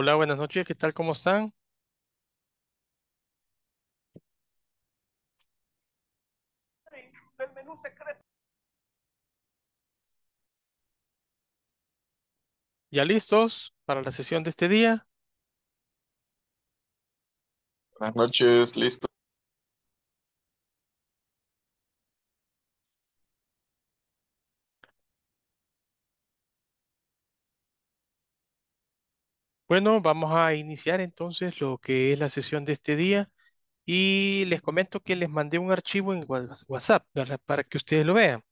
Hola, buenas noches, ¿qué tal? ¿Cómo están? ¿Ya listos para la sesión de este día? Buenas noches, listos. Bueno, vamos a iniciar entonces lo que es la sesión de este día y les comento que les mandé un archivo en WhatsApp para que ustedes lo vean.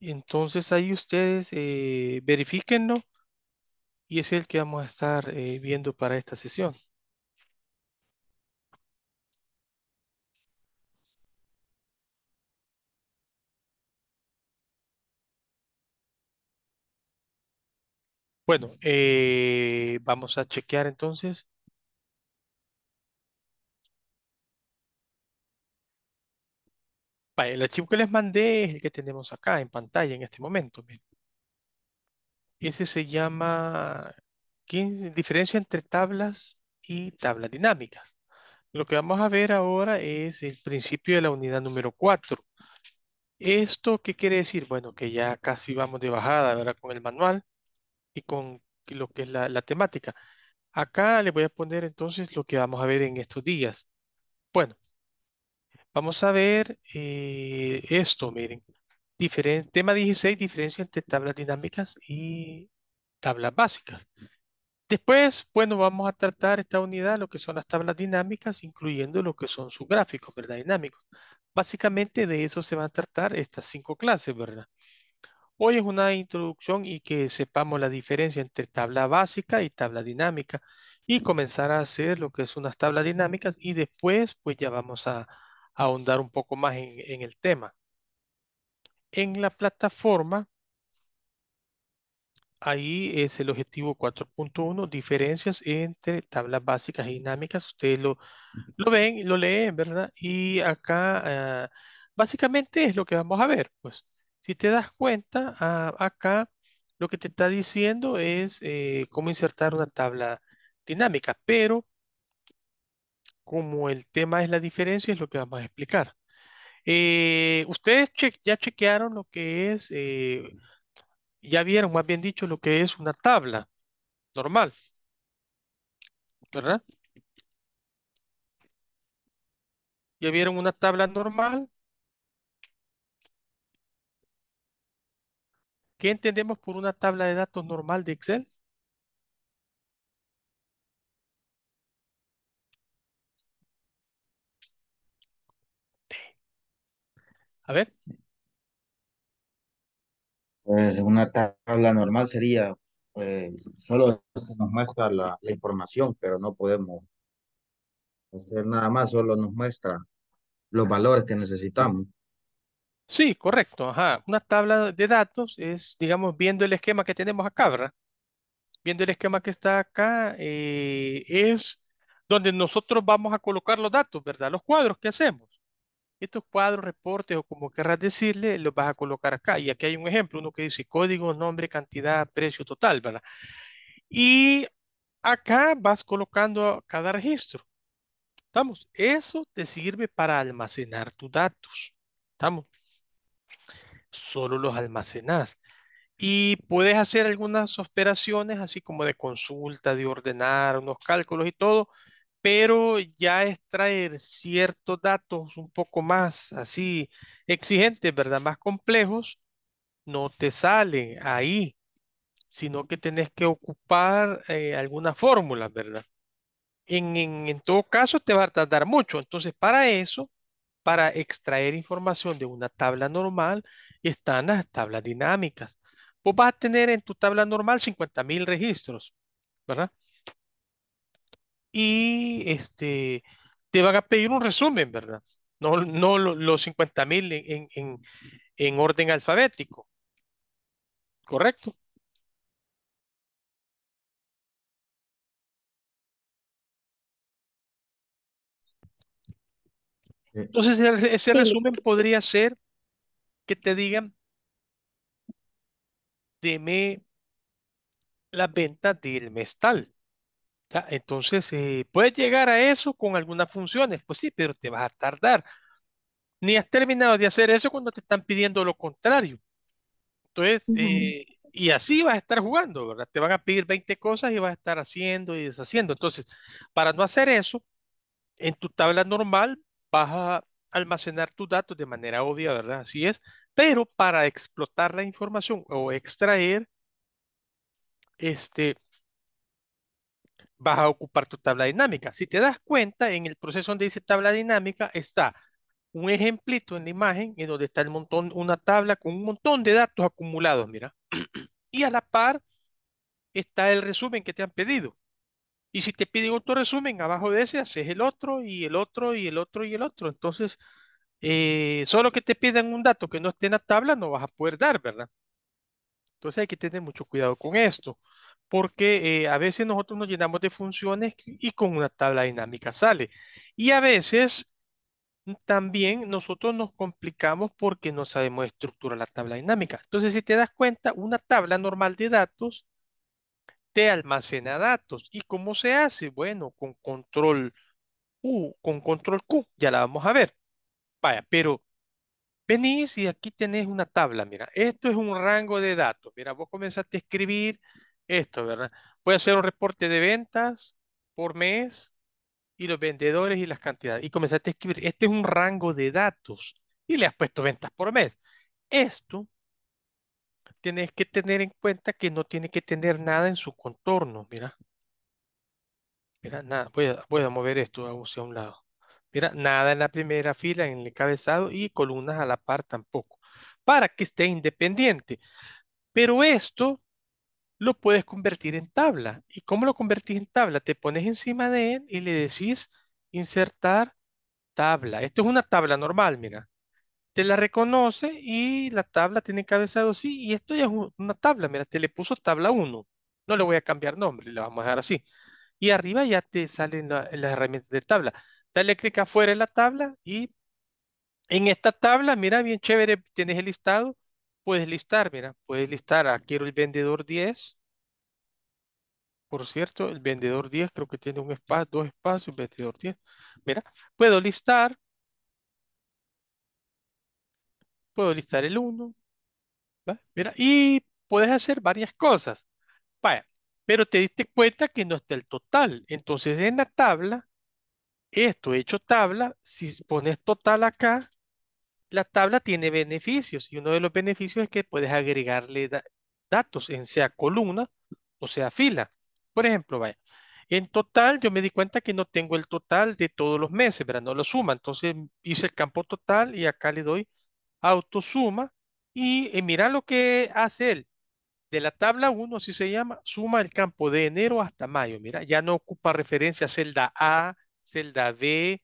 Entonces ahí ustedes verifiquenlo. Eh, verifíquenlo y es el que vamos a estar eh, viendo para esta sesión. Bueno, eh, vamos a chequear entonces. el archivo que les mandé es el que tenemos acá en pantalla en este momento. Ese se llama diferencia entre tablas y tablas dinámicas. Lo que vamos a ver ahora es el principio de la unidad número 4. ¿Esto qué quiere decir? Bueno, que ya casi vamos de bajada, ahora Con el manual y con lo que es la, temática. Acá le voy a poner entonces lo que vamos a ver en estos días. Bueno, vamos a ver eh, esto, miren. diferente tema 16, diferencia entre tablas dinámicas y tablas básicas. Después, bueno, vamos a tratar esta unidad, lo que son las tablas dinámicas, incluyendo lo que son sus gráficos, ¿verdad? Dinámicos. Básicamente de eso se van a tratar estas cinco clases, ¿verdad? Hoy es una introducción y que sepamos la diferencia entre tabla básica y tabla dinámica y comenzar a hacer lo que es unas tablas dinámicas y después pues ya vamos a, ahondar un poco más en, el tema. En la plataforma, ahí es el objetivo 4.1, diferencias entre tablas básicas y dinámicas. Ustedes lo, lo ven, lo leen, ¿verdad? Y acá eh, básicamente es lo que vamos a ver, pues si te das cuenta, ah, acá lo que te está diciendo es eh, cómo insertar una tabla dinámica, pero como el tema es la diferencia, es lo que vamos a explicar. Eh, ustedes ya chequearon lo que es, eh, ya vieron, más bien dicho, lo que es una tabla normal, ¿verdad? Ya vieron una tabla normal ¿Qué entendemos por una tabla de datos normal de Excel? A ver. Pues una tabla normal sería, eh, solo nos muestra la, información, pero no podemos hacer nada más, solo nos muestra los valores que necesitamos. Sí, correcto. Ajá. Una tabla de datos es, digamos, viendo el esquema que tenemos acá, ¿verdad? Viendo el esquema que está acá, eh, es donde nosotros vamos a colocar los datos, ¿verdad? Los cuadros que hacemos. Estos cuadros, reportes o como querrás decirle, los vas a colocar acá. Y aquí hay un ejemplo, uno que dice código, nombre, cantidad, precio total, ¿verdad? Y acá vas colocando cada registro. ¿Estamos? Eso te sirve para almacenar tus datos. ¿Estamos? solo los almacenás. Y puedes hacer algunas operaciones, así como de consulta, de ordenar unos cálculos y todo, pero ya extraer ciertos datos un poco más así exigentes, ¿verdad? Más complejos, no te sale ahí, sino que tenés que ocupar eh, alguna fórmula ¿verdad? en, todo caso te va a tardar mucho. Entonces, para eso, para extraer información de una tabla normal están las tablas dinámicas. Vos vas a tener en tu tabla normal 50.000 registros, ¿verdad? Y este, te van a pedir un resumen, ¿verdad? No, no los 50.000 en orden alfabético. ¿Correcto? Eh, entonces, ese resumen podría ser que te digan, deme la venta del mestal Entonces, eh, puedes llegar a eso con algunas funciones, pues sí, pero te vas a tardar. Ni has terminado de hacer eso cuando te están pidiendo lo contrario. Entonces, eh, y así vas a estar jugando, ¿verdad? Te van a pedir 20 cosas y vas a estar haciendo y deshaciendo. Entonces, para no hacer eso, en tu tabla normal, vas a almacenar tus datos de manera obvia, ¿verdad? Así es. Pero para explotar la información o extraer, este, vas a ocupar tu tabla dinámica. Si te das cuenta, en el proceso donde dice tabla dinámica está un ejemplito en la imagen en donde está el montón, una tabla con un montón de datos acumulados, mira. Y a la par está el resumen que te han pedido. Y si te piden otro resumen, abajo de ese haces el otro y el otro y el otro y el otro. Entonces, eh, solo que te pidan un dato que no esté en la tabla, no vas a poder dar, ¿verdad? Entonces hay que tener mucho cuidado con esto, porque eh, a veces nosotros nos llenamos de funciones y con una tabla dinámica sale. Y a veces mm, también nosotros nos complicamos porque no sabemos estructurar la tabla dinámica. Entonces, si te das cuenta, una tabla normal de datos te almacena datos. ¿Y cómo se hace? Bueno, con control U, con control Q, ya la vamos a ver. Vaya, pero venís y aquí tenés una tabla, mira, esto es un rango de datos. Mira, vos comenzaste a escribir esto, ¿verdad? Voy a hacer un reporte de ventas por mes y los vendedores y las cantidades. Y comenzaste a escribir, este es un rango de datos y le has puesto ventas por mes. Esto tenés que tener en cuenta que no tiene que tener nada en su contorno, mira. Mira, nada, voy a, mover esto a un lado. Mira, nada en la primera fila, en el encabezado y columnas a la par tampoco, para que esté independiente. Pero esto lo puedes convertir en tabla. ¿Y cómo lo convertís en tabla? Te pones encima de él y le decís insertar tabla. Esto es una tabla normal, mira te la reconoce y la tabla tiene encabezado sí, y esto ya es una tabla, mira, te le puso tabla 1, no le voy a cambiar nombre, le vamos a dejar así. Y arriba ya te salen las herramientas de tabla. Dale clic afuera en la tabla y en esta tabla, mira, bien chévere, tienes el listado, puedes listar, mira, puedes listar, aquí ah, quiero el vendedor 10. Por cierto, el vendedor 10 creo que tiene un espacio, dos espacios, vendedor 10. Mira, puedo listar, Puedo listar el 1. y puedes hacer varias cosas. Vaya, pero te diste cuenta que no está el total. Entonces, en la tabla, esto hecho tabla, si pones total acá, la tabla tiene beneficios. Y uno de los beneficios es que puedes agregarle datos en sea columna o sea fila. Por ejemplo, vaya. En total, yo me di cuenta que no tengo el total de todos los meses, ¿verdad? No lo suma. Entonces hice el campo total y acá le doy autosuma y eh, mira lo que hace él. De la tabla 1, si se llama, suma el campo de enero hasta mayo. Mira, ya no ocupa referencia a celda A, celda B.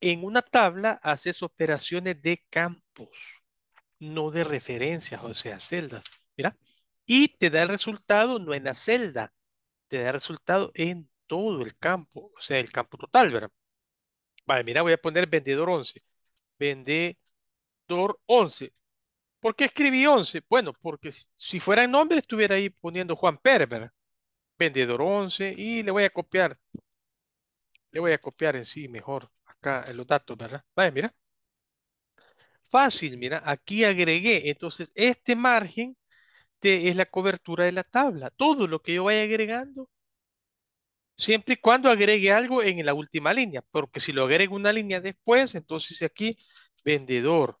En una tabla haces operaciones de campos, no de referencias, o sea, celdas. Mira, y te da el resultado no en la celda, te da el resultado en todo el campo, o sea, el campo total, ¿verdad? Vale, mira, voy a poner vendedor 11. Vendedor 11. ¿Por qué escribí 11? Bueno, porque si fuera el nombre estuviera ahí poniendo Juan ¿verdad? Vendedor 11 y le voy a copiar. Le voy a copiar en sí mejor acá en los datos, ¿verdad? Vale, mira. Fácil, mira, aquí agregué. Entonces, este margen te es la cobertura de la tabla. Todo lo que yo vaya agregando siempre y cuando agregue algo en la última línea, porque si lo agrego una línea después, entonces aquí vendedor.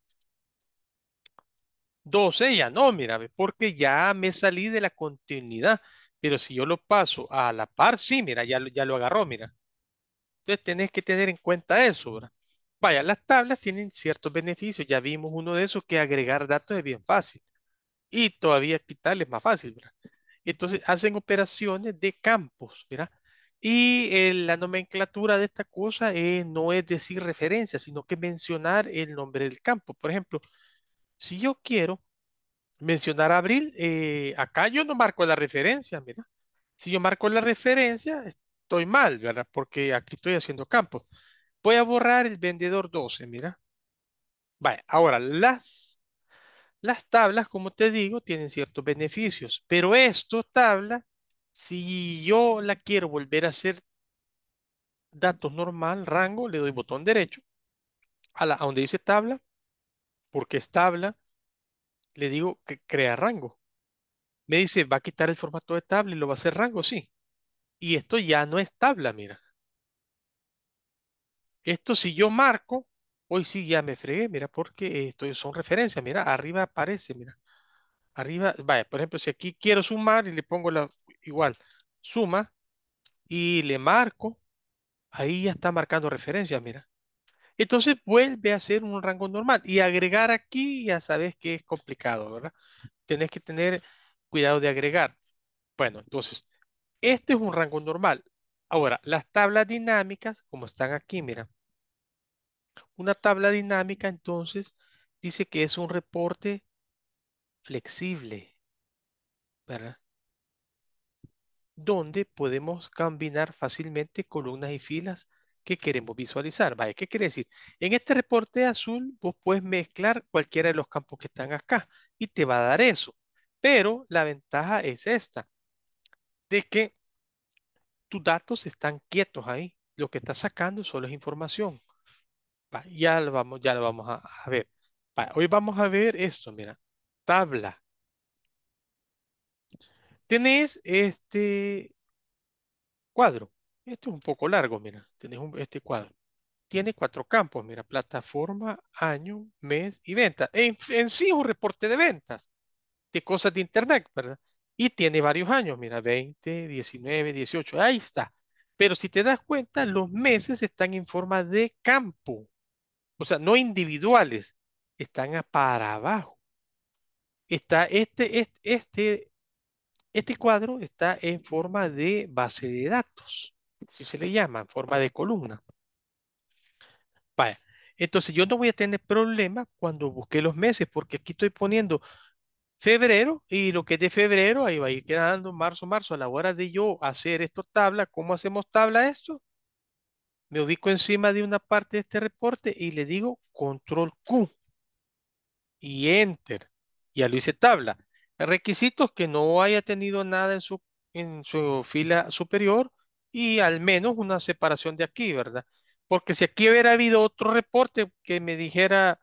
12 ya no, mira, porque ya me salí de la continuidad, pero si yo lo paso a la par, sí, mira, ya ya lo agarró, mira. Entonces tenés que tener en cuenta eso, ¿verdad? Vaya, las tablas tienen ciertos beneficios, ya vimos uno de esos que agregar datos es bien fácil y todavía quitarles más fácil, ¿verdad? Entonces hacen operaciones de campos, ¿verdad? Y eh, la nomenclatura de esta cosa eh, no es decir referencia, sino que mencionar el nombre del campo. Por ejemplo, si yo quiero mencionar abril, eh, acá yo no marco la referencia, mira. Si yo marco la referencia, estoy mal, ¿verdad? Porque aquí estoy haciendo campo. Voy a borrar el vendedor 12, mira. Vale, ahora las, las tablas, como te digo, tienen ciertos beneficios, pero esto tabla si yo la quiero volver a hacer datos normal, rango, le doy botón derecho. A, la, donde dice tabla, porque es tabla, le digo que crea rango. Me dice, va a quitar el formato de tabla y lo va a hacer rango, sí. Y esto ya no es tabla, mira. Esto si yo marco, hoy sí ya me fregué, mira, porque esto son referencias, mira, arriba aparece, mira. Arriba, vaya, por ejemplo, si aquí quiero sumar y le pongo la igual, suma y le marco, ahí ya está marcando referencia, mira. Entonces vuelve a ser un rango normal. Y agregar aquí ya sabes que es complicado, ¿verdad? Tenés que tener cuidado de agregar. Bueno, entonces, este es un rango normal. Ahora, las tablas dinámicas, como están aquí, mira. Una tabla dinámica, entonces, dice que es un reporte flexible, ¿verdad? donde podemos combinar fácilmente columnas y filas que queremos visualizar. ¿Vale? ¿Qué quiere decir? En este reporte azul vos puedes mezclar cualquiera de los campos que están acá y te va a dar eso. Pero la ventaja es esta, de que tus datos están quietos ahí. Lo que estás sacando solo es información. Ya lo vamos, ya lo vamos a, ver. Hoy vamos a ver esto, mira. Tabla Tenés este cuadro. Esto es un poco largo, mira. Tenés este cuadro. Tiene cuatro campos, mira, plataforma, año, mes y venta. En, sí es un reporte de ventas, de cosas de internet, ¿verdad? Y tiene varios años, mira, 20, 19, 18, ahí está. Pero si te das cuenta, los meses están en forma de campo. O sea, no individuales, están para abajo. Está este, este, este este cuadro está en forma de base de datos, si se le llama, en forma de columna. entonces yo no voy a tener problema cuando busque los meses, porque aquí estoy poniendo febrero y lo que es de febrero, ahí va a ir quedando marzo, marzo. A la hora de yo hacer esto tabla, ¿cómo hacemos tabla esto? Me ubico encima de una parte de este reporte y le digo control Q y enter. Ya lo hice tabla. Requisitos que no haya tenido nada en su, en su fila superior y al menos una separación de aquí, ¿verdad? Porque si aquí hubiera habido otro reporte que me dijera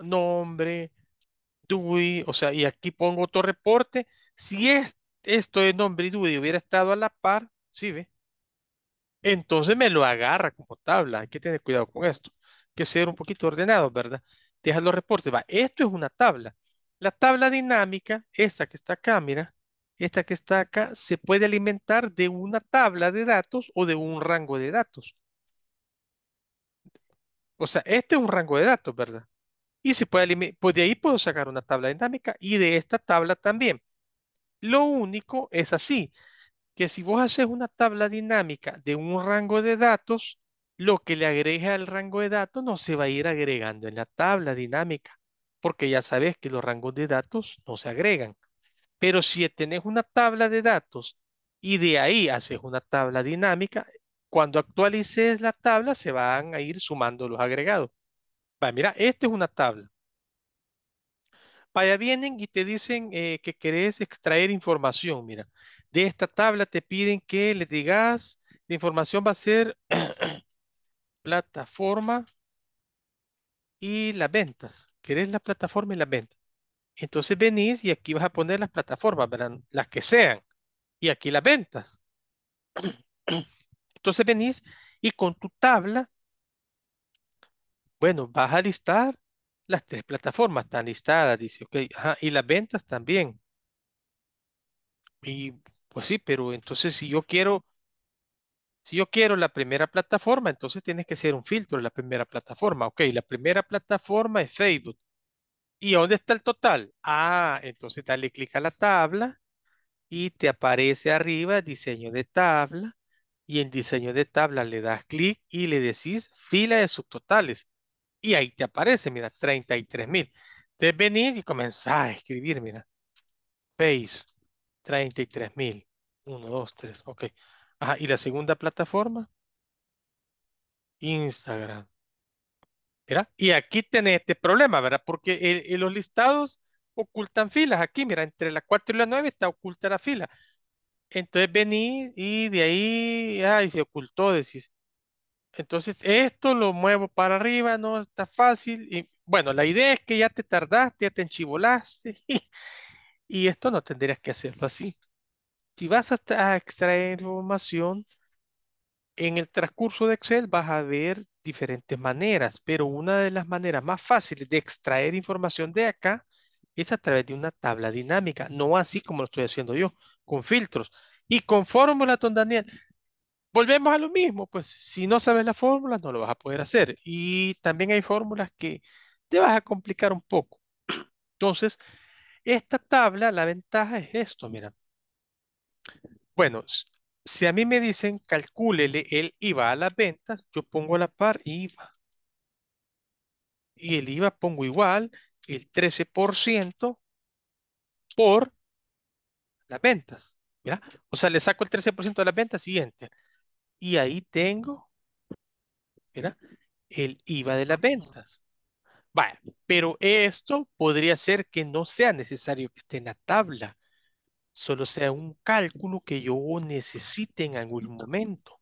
nombre, DUI, o sea, y aquí pongo otro reporte, si esto es nombre y DUI hubiera estado a la par, ¿sí ve? Entonces me lo agarra como tabla, hay que tener cuidado con esto, hay que ser un poquito ordenado, ¿verdad? Deja los reportes, va, esto es una tabla, la tabla dinámica, esta que está acá, mira, esta que está acá, se puede alimentar de una tabla de datos o de un rango de datos. O sea, este es un rango de datos, ¿verdad? Y se puede pues de ahí puedo sacar una tabla dinámica y de esta tabla también. Lo único es así, que si vos haces una tabla dinámica de un rango de datos, lo que le agrega al rango de datos no se va a ir agregando en la tabla dinámica porque ya sabes que los rangos de datos no se agregan. Pero si tenés una tabla de datos y de ahí haces una tabla dinámica, cuando actualices la tabla se van a ir sumando los agregados. Vaya, mira, esta es una tabla. Vaya, vienen y te dicen eh, que querés extraer información. Mira, de esta tabla te piden que le digas, la información va a ser plataforma y las ventas. Quieres la plataforma y las ventas. Entonces venís y aquí vas a poner las plataformas, ¿verdad? Las que sean. Y aquí las ventas. Entonces venís y con tu tabla, bueno, vas a listar las tres plataformas están listadas, dice, ok, ajá, y las ventas también. Y pues sí, pero entonces si yo quiero si yo quiero la primera plataforma, entonces tienes que ser un filtro en la primera plataforma. Ok, la primera plataforma es Facebook. ¿Y dónde está el total? Ah, entonces dale clic a la tabla y te aparece arriba diseño de tabla. Y en diseño de tabla le das clic y le decís fila de subtotales. Y ahí te aparece, mira, 33,000. mil. Te venís y comenzás a escribir, mira. Face, 33,000. mil. 1, 2, 3, ok. Ah, y la segunda plataforma, Instagram. ¿Verdad? Y aquí tiene este problema, ¿verdad? Porque los listados ocultan filas. Aquí, mira, entre la 4 y la 9 está oculta la fila. Entonces vení y de ahí, ay, se ocultó, decís. Entonces esto lo muevo para arriba, no está fácil. Y bueno, la idea es que ya te tardaste, ya te enchivolaste y, y esto no tendrías que hacerlo así si vas a, extraer información, en el transcurso de Excel vas a ver diferentes maneras, pero una de las maneras más fáciles de extraer información de acá es a través de una tabla dinámica, no así como lo estoy haciendo yo, con filtros y con fórmulas, don Daniel. Volvemos a lo mismo, pues si no sabes la fórmula no lo vas a poder hacer y también hay fórmulas que te vas a complicar un poco. Entonces, esta tabla, la ventaja es esto, mira. Bueno, si a mí me dicen calcúlele el IVA a las ventas, yo pongo la par IVA. Y el IVA pongo igual, el 13% por las ventas. O sea, le saco el 13% de las ventas siguiente. Y ahí tengo el IVA de las ventas. Vaya, pero esto podría ser que no sea necesario que esté en la tabla solo sea un cálculo que yo necesite en algún momento.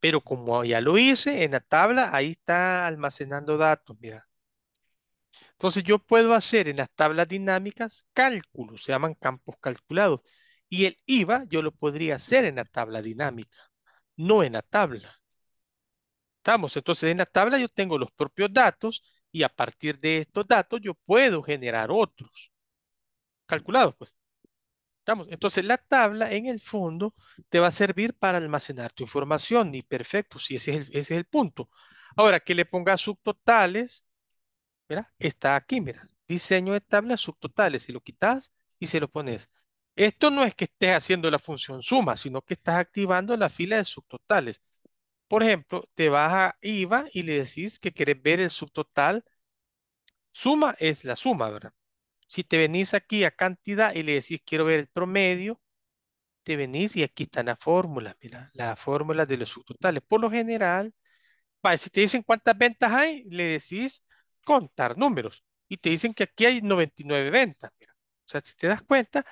Pero como ya lo hice en la tabla, ahí está almacenando datos, mira. Entonces yo puedo hacer en las tablas dinámicas cálculos, se llaman campos calculados. Y el IVA yo lo podría hacer en la tabla dinámica, no en la tabla. Estamos, entonces en la tabla yo tengo los propios datos y a partir de estos datos yo puedo generar otros. Calculados, pues. Entonces, la tabla en el fondo te va a servir para almacenar tu información. Y perfecto, si ese es el, punto. Ahora, que le pongas subtotales, mira, está aquí, mira. Diseño de tabla, subtotales. Si lo quitas y se lo pones. Esto no es que estés haciendo la función suma, sino que estás activando la fila de subtotales. Por ejemplo, te vas a IVA y le decís que quieres ver el subtotal. Suma es la suma, ¿verdad? Si te venís aquí a cantidad y le decís quiero ver el promedio, te venís y aquí están las fórmulas, mira, la fórmula de los subtotales. Por lo general, si te dicen cuántas ventas hay, le decís contar números y te dicen que aquí hay 99 ventas. O sea, si te das cuenta,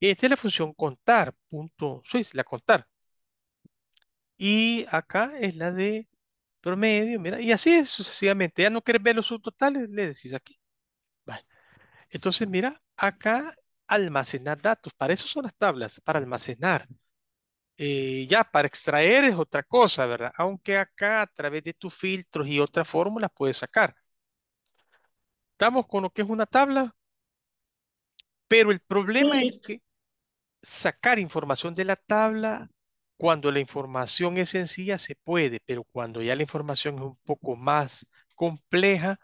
esta es la función contar, punto la contar. Y acá es la de promedio, mira, y así es sucesivamente. Ya no quieres ver los subtotales, le decís aquí. Entonces, mira, acá almacenar datos. Para eso son las tablas, para almacenar. Eh, ya, para extraer es otra cosa, ¿verdad? Aunque acá a través de tus filtros y otras fórmulas puedes sacar. Estamos con lo que es una tabla, pero el problema es que sacar información de la tabla cuando la información es sencilla se puede, pero cuando ya la información es un poco más compleja,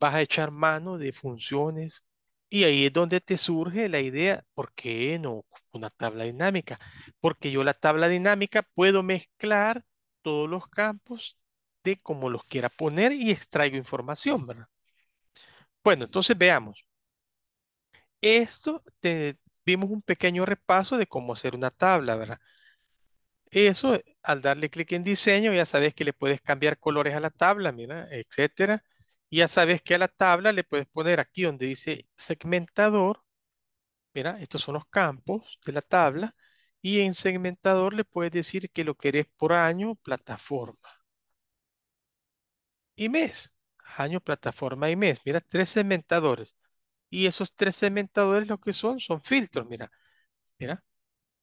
vas a echar mano de funciones y ahí es donde te surge la idea, ¿por qué no una tabla dinámica? Porque yo la tabla dinámica puedo mezclar todos los campos de como los quiera poner y extraigo información, ¿verdad? Bueno, entonces veamos. Esto te, vimos un pequeño repaso de cómo hacer una tabla, ¿verdad? Eso, al darle clic en diseño, ya sabes que le puedes cambiar colores a la tabla, mira, etcétera ya sabes que a la tabla le puedes poner aquí donde dice segmentador, mira, estos son los campos de la tabla, y en segmentador le puedes decir que lo querés por año, plataforma y mes. Año, plataforma y mes. Mira, tres segmentadores. Y esos tres segmentadores lo que son, son filtros, mira. Mira,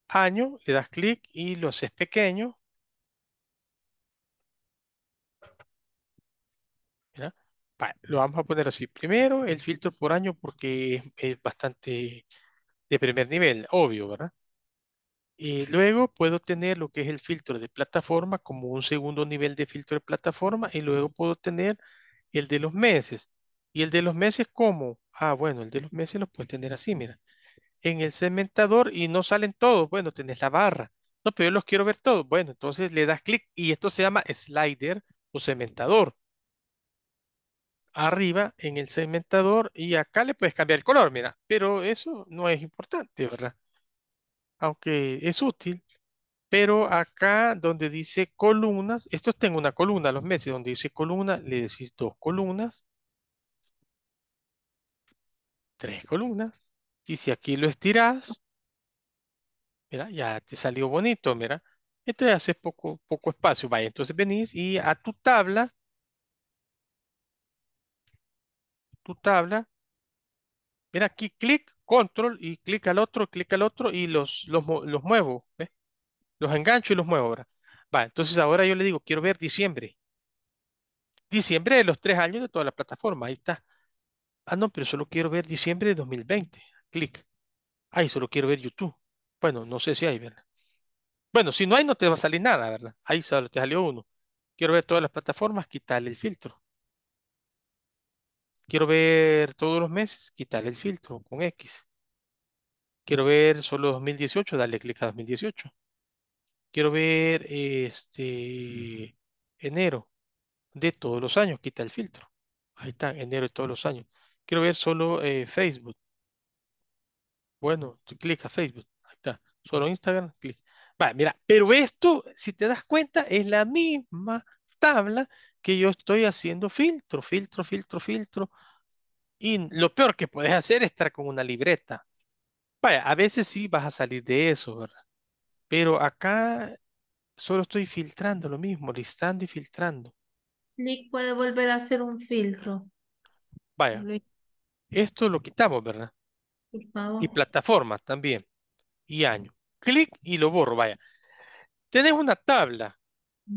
año, le das clic y lo haces pequeño. lo vamos a poner así. Primero, el filtro por año porque es, bastante de primer nivel, obvio, ¿verdad? Y luego puedo tener lo que es el filtro de plataforma como un segundo nivel de filtro de plataforma y luego puedo tener el de los meses. ¿Y el de los meses como, Ah, bueno, el de los meses lo puedes tener así, mira. En el segmentador y no salen todos. Bueno, tenés la barra. No, pero yo los quiero ver todos. Bueno, entonces le das clic y esto se llama slider o segmentador arriba en el segmentador y acá le puedes cambiar el color, mira, pero eso no es importante, ¿verdad? Aunque es útil, pero acá donde dice columnas, estos tengo una columna, los meses, donde dice columna, le decís dos columnas, tres columnas, y si aquí lo estirás, mira, ya te salió bonito, mira, esto hace poco, poco espacio, vaya, entonces venís y a tu tabla, tu tabla. Mira aquí, clic, control y clic al otro, clic al otro y los, los, los muevo. Los engancho y los muevo ahora. Va, entonces ahora yo le digo, quiero ver diciembre. Diciembre de los tres años de toda la plataforma. Ahí está. Ah, no, pero solo quiero ver diciembre de 2020. Clic. Ahí solo quiero ver YouTube. Bueno, no sé si hay, ¿verdad? Bueno, si no hay, no te va a salir nada, ¿verdad? Ahí solo te salió uno. Quiero ver todas las plataformas, quitarle el filtro. Quiero ver todos los meses, quitar el filtro con X. Quiero ver solo 2018, darle clic a 2018. Quiero ver este enero de todos los años, quita el filtro. Ahí está, enero de todos los años. Quiero ver solo eh, Facebook. Bueno, clic a Facebook. Ahí está. Solo Instagram, clic. mira, pero esto, si te das cuenta, es la misma tabla que yo estoy haciendo filtro, filtro, filtro, filtro. Y lo peor que puedes hacer es estar con una libreta. Vaya, a veces sí vas a salir de eso, ¿verdad? Pero acá solo estoy filtrando lo mismo, listando y filtrando. ni puede volver a hacer un filtro. Vaya, esto lo quitamos, ¿verdad? Y plataformas también. Y año. Clic y lo borro, vaya. Tenés una tabla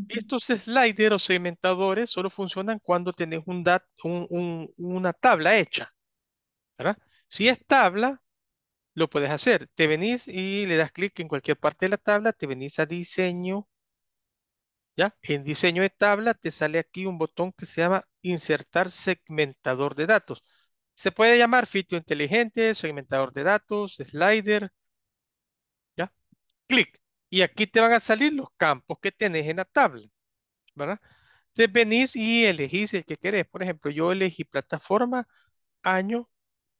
estos sliders o segmentadores solo funcionan cuando tenés un una tabla hecha. ¿verdad? Si es tabla, lo puedes hacer. Te venís y le das clic en cualquier parte de la tabla, te venís a diseño. ¿Ya? En diseño de tabla te sale aquí un botón que se llama insertar segmentador de datos. Se puede llamar fito inteligente, segmentador de datos, slider. ¿Ya? Clic. Y aquí te van a salir los campos que tenés en la tabla, ¿verdad? Entonces venís y elegís el que querés. Por ejemplo, yo elegí plataforma, año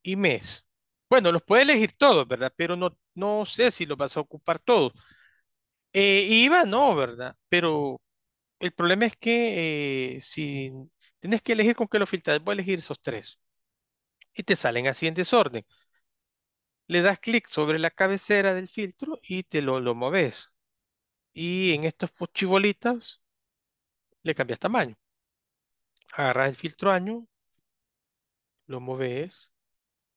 y mes. Bueno, los puedes elegir todos, ¿verdad? Pero no, no sé si los vas a ocupar todos. Eh, IVA no, ¿verdad? Pero el problema es que eh, si tenés que elegir con qué lo filtras, voy a elegir esos tres. Y te salen así en desorden le das clic sobre la cabecera del filtro y te lo, lo moves. Y en estas pochibolitas le cambias tamaño. Agarras el filtro año, lo moves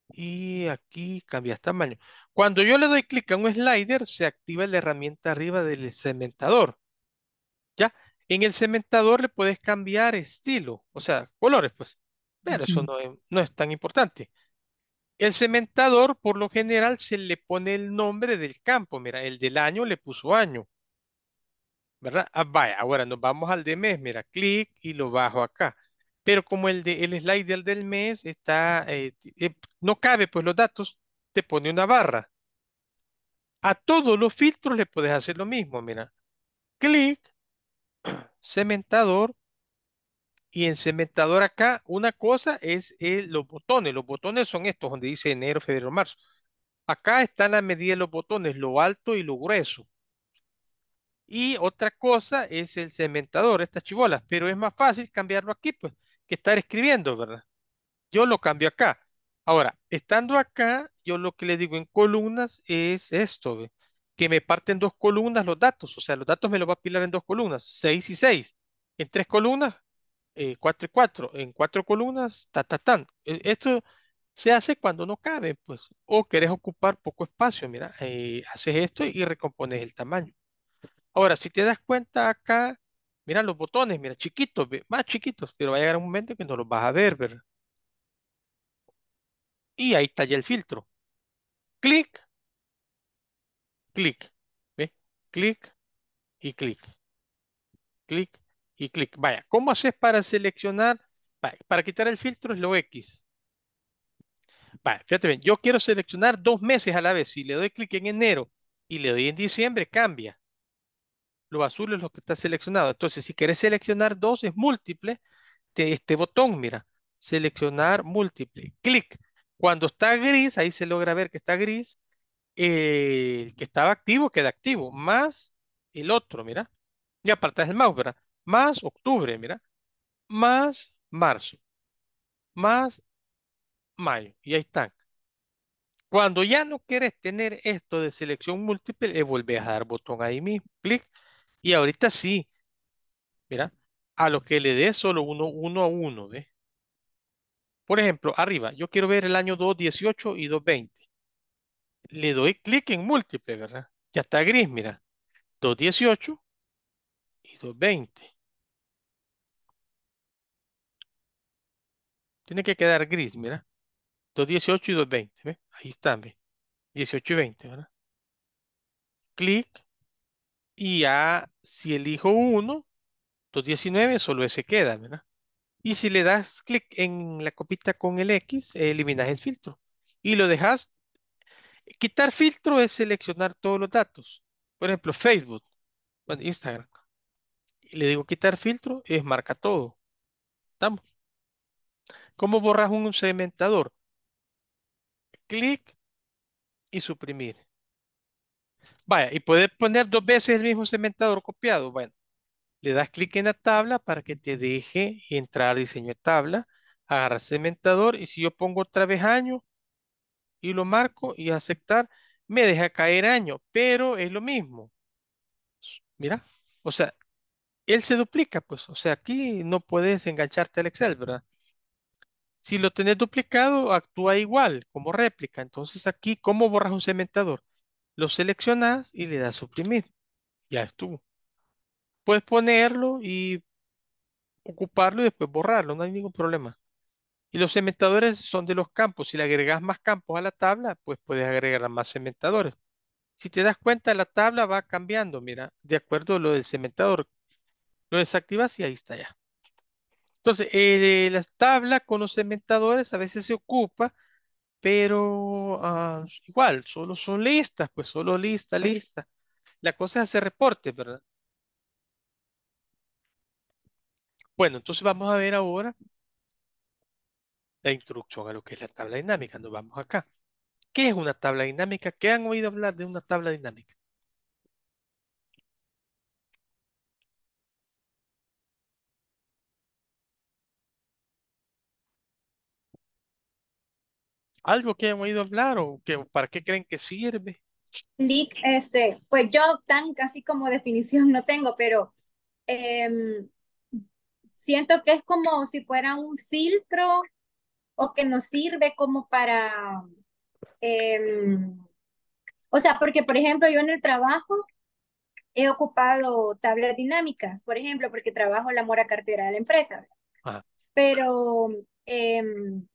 y aquí cambias tamaño. Cuando yo le doy clic a un slider, se activa la herramienta arriba del cementador. ¿Ya? En el cementador le puedes cambiar estilo, o sea, colores, pues. Pero eso no es tan importante. El cementador, por lo general, se le pone el nombre del campo. Mira, el del año le puso año. ¿Verdad? Ah, vaya, ahora nos vamos al de mes. Mira, clic y lo bajo acá. Pero como el, de, el slider del mes está, eh, eh, no cabe pues los datos, te pone una barra. A todos los filtros le puedes hacer lo mismo. Mira, clic, cementador, y en cementador acá, una cosa es eh, los botones. Los botones son estos, donde dice enero, febrero, marzo. Acá están las medidas de los botones, lo alto y lo grueso. Y otra cosa es el cementador, estas chivolas pero es más fácil cambiarlo aquí, pues, que estar escribiendo, ¿verdad? Yo lo cambio acá. Ahora, estando acá, yo lo que le digo en columnas es esto, que me parten dos columnas los datos, o sea, los datos me los va a pilar en dos columnas, seis y 6. En tres columnas, 4 eh, y 4, en cuatro columnas, ta, ta, tan. E, esto se hace cuando no cabe, pues, o querés ocupar poco espacio, mira, eh, haces esto y recompones el tamaño. Ahora, si te das cuenta acá, mira los botones, mira, chiquitos, más chiquitos, pero va a llegar un momento que no los vas a ver, ¿verdad? Y ahí está ya el filtro. Clic, clic, ¿ve? Clic y clic. Clic y clic. Vaya, ¿cómo haces para seleccionar? para quitar el filtro es lo X. fíjate bien, yo quiero seleccionar dos meses a la vez. Si le doy clic en enero y le doy en diciembre, cambia. Lo azul es lo que está seleccionado. Entonces, si quieres seleccionar dos, es múltiple de este botón, mira. Seleccionar múltiple. Clic. Cuando está gris, ahí se logra ver que está gris. Eh, el que estaba activo queda activo, más el otro, mira. Y apartas el mouse, ¿verdad? más octubre, mira, más marzo, más mayo, y ahí están. Cuando ya no quieres tener esto de selección múltiple, le volvés a dar botón ahí mismo, clic, y ahorita sí, mira, a lo que le dé solo uno, uno a uno, ¿ves? Por ejemplo, arriba, yo quiero ver el año 218 y 220. Le doy clic en múltiple, ¿verdad? Ya está gris, mira. 218 y 220. Tiene que quedar gris, mira. 218 y 220, ¿ve? Ahí están, ¿ve? 18 y 20, ¿verdad? Clic. Y ya, si elijo 1, 219, solo ese queda, ¿verdad? Y si le das clic en la copita con el X, eliminas el filtro. Y lo dejas. Quitar filtro es seleccionar todos los datos. Por ejemplo, Facebook, Instagram. le digo quitar filtro, es marca todo. ¿Estamos? ¿Cómo borras un segmentador? Clic y suprimir. Vaya, y puedes poner dos veces el mismo segmentador copiado. Bueno, le das clic en la tabla para que te deje entrar diseño de tabla. Agarras cementador y si yo pongo otra vez año y lo marco y aceptar, me deja caer año, pero es lo mismo. Mira, o sea, él se duplica, pues, o sea, aquí no puedes engancharte al Excel, ¿verdad? Si lo tenés duplicado, actúa igual, como réplica. Entonces aquí, ¿cómo borras un cementador? Lo seleccionas y le das suprimir. Ya estuvo. Puedes ponerlo y ocuparlo y después borrarlo, no hay ningún problema. Y los cementadores son de los campos. Si le agregas más campos a la tabla, pues puedes agregar más cementadores. Si te das cuenta, la tabla va cambiando, mira, de acuerdo a lo del cementador. Lo desactivas y ahí está ya. Entonces, eh, las tablas con los segmentadores a veces se ocupa, pero ah, igual, solo son listas, pues solo lista, lista. La cosa es hacer reportes, ¿verdad? Bueno, entonces vamos a ver ahora la introducción a lo que es la tabla dinámica. Nos vamos acá. ¿Qué es una tabla dinámica? ¿Qué han oído hablar de una tabla dinámica? algo que hemos oído hablar o que para qué creen que sirve. Leak, este, pues yo tan casi como definición no tengo, pero em, siento que es como si fuera un filtro o que nos sirve como para, em, o sea, porque por ejemplo yo en el trabajo he ocupado tablas dinámicas, por ejemplo, porque trabajo en la mora cartera de la empresa, Ajá. Ah. pero em,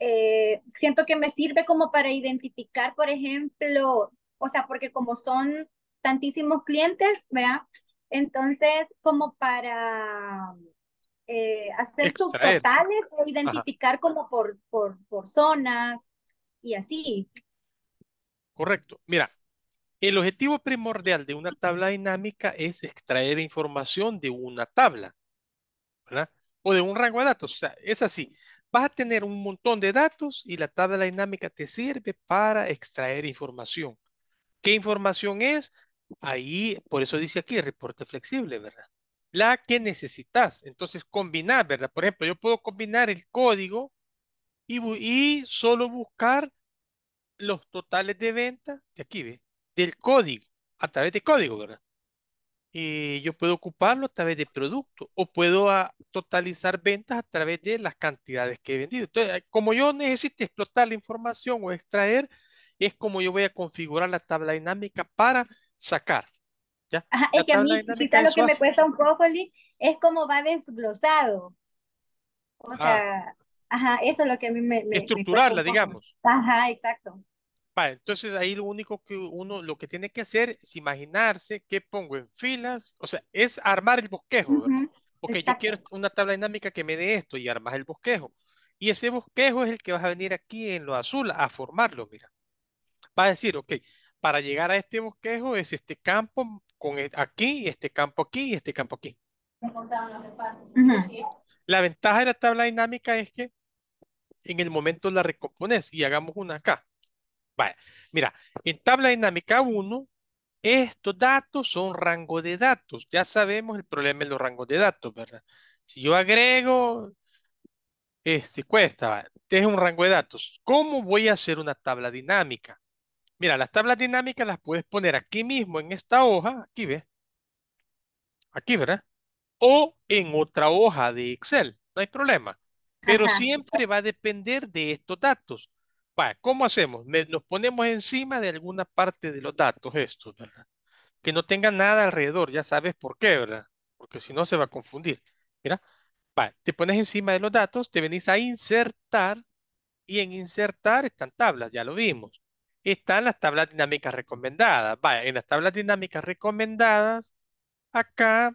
eh, siento que me sirve como para identificar, por ejemplo, o sea, porque como son tantísimos clientes, ¿verdad? Entonces, como para eh, hacer subtotales o identificar como por, por, por zonas y así. Correcto. Mira, el objetivo primordial de una tabla dinámica es extraer información de una tabla, ¿verdad? O de un rango de datos. O sea, es así. Vas a tener un montón de datos y la tabla dinámica te sirve para extraer información. ¿Qué información es? Ahí, por eso dice aquí, reporte flexible, ¿verdad? La que necesitas. Entonces, combinar, ¿verdad? Por ejemplo, yo puedo combinar el código y, solo buscar los totales de venta de aquí, ¿ve? Del código, a través de código, ¿verdad? Y eh, yo puedo ocuparlo a través de producto o puedo ah, totalizar ventas a través de las cantidades que he vendido. Entonces, eh, como yo necesito explotar la información o extraer, es como yo voy a configurar la tabla dinámica para sacar. Ajá, es que a mí quizá lo que me cuesta un poco, Lee, es cómo va desglosado. O sea, ajá, eso es lo que a mí me... Estructurarla, digamos. Ajá, exacto entonces ahí lo único que uno lo que tiene que hacer es imaginarse qué pongo en filas, o sea, es armar el bosquejo, porque yo quiero una tabla dinámica que me dé esto y armas el bosquejo. Y ese bosquejo es el que vas a venir aquí en lo azul a formarlo, mira. Va a decir, ok, para llegar a este bosquejo es este campo con e, aquí, este campo aquí y este campo aquí. La ventaja de la tabla dinámica es que en el momento la recompones y hagamos una acá mira, en tabla dinámica 1, estos datos son rango de datos. Ya sabemos el problema en los rangos de datos, ¿verdad? Si yo agrego, este cuesta, es un rango de datos. ¿Cómo voy a hacer una tabla dinámica? Mira, las tablas dinámicas las puedes poner aquí mismo en esta hoja, aquí ves, aquí, ¿verdad? O en otra hoja de Excel, no hay problema. Pero siempre va a depender de estos datos. ¿cómo hacemos? nos ponemos encima de alguna parte de los datos estos, ¿verdad? Que no tenga nada alrededor, ya sabes por qué, ¿verdad? Porque si no se va a confundir. Mira, te pones encima de los datos, te venís a insertar y en insertar están tablas, ya lo vimos. Están las tablas dinámicas recomendadas. Vaya, en las tablas dinámicas recomendadas, acá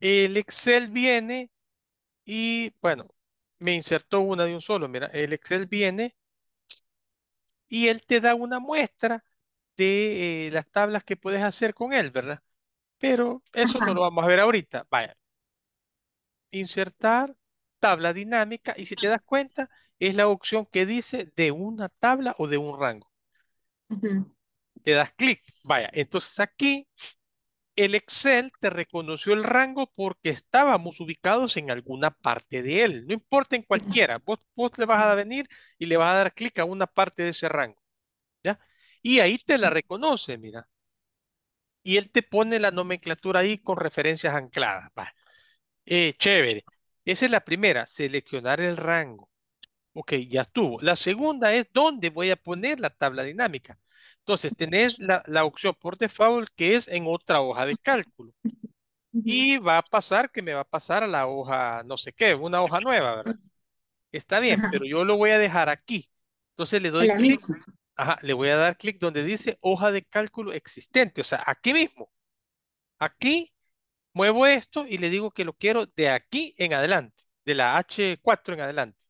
el Excel viene y, bueno, me insertó una de un solo. Mira, el Excel viene y él te da una muestra de eh, las tablas que puedes hacer con él, ¿verdad? Pero eso no lo vamos a ver ahorita. Vaya. Insertar tabla dinámica y si te das cuenta es la opción que dice de una tabla o de un rango. Te das clic. Vaya, entonces aquí el Excel te reconoció el rango porque estábamos ubicados en alguna parte de él, no importa en cualquiera, vos, le vas a venir y le vas a dar clic a una parte de ese rango, ¿ya? Y ahí te la reconoce, mira. Y él te pone la nomenclatura ahí con referencias ancladas. Eh, chévere. Esa es la primera, seleccionar el rango. Ok, ya estuvo. La segunda es dónde voy a poner la tabla dinámica. Entonces, tenés la, la, opción por default que es en otra hoja de cálculo. Y va a pasar que me va a pasar a la hoja, no sé qué, una hoja nueva, ¿verdad? Está bien, pero yo lo voy a dejar aquí. Entonces le doy clic. Ajá, le voy a dar clic donde dice hoja de cálculo existente. O sea, aquí mismo. Aquí muevo esto y le digo que lo quiero de aquí en adelante. De la H4 en adelante.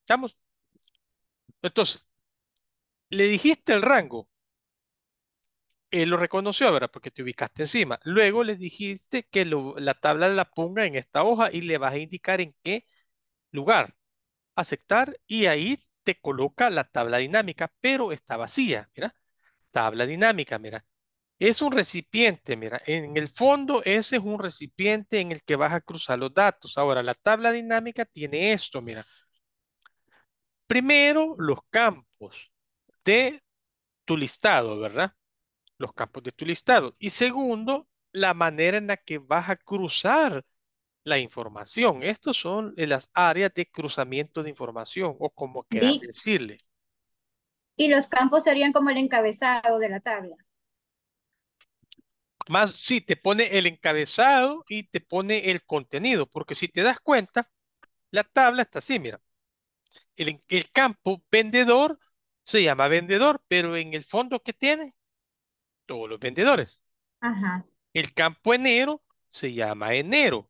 ¿Estamos? Entonces, le dijiste el rango él lo reconoció, ¿verdad? Porque te ubicaste encima. Luego le dijiste que la tabla la ponga en esta hoja y le vas a indicar en qué lugar. Aceptar y ahí te coloca la tabla dinámica, pero está vacía, mira. Tabla dinámica, mira. Es un recipiente, mira. En el fondo ese es un recipiente en el que vas a cruzar los datos. Ahora, la tabla dinámica tiene esto, mira. Primero, los campos de tu listado, ¿verdad? los campos de tu listado. Y segundo, la manera en la que vas a cruzar la información. Estos son eh, las áreas de cruzamiento de información o como quieras decirle. Y los campos serían como el encabezado de la tabla. Más, sí, te pone el encabezado y te pone el contenido, porque si te das cuenta, la tabla está así, mira. El, el campo vendedor se llama vendedor, pero en el fondo, que tiene? todos los vendedores. El campo enero se llama enero.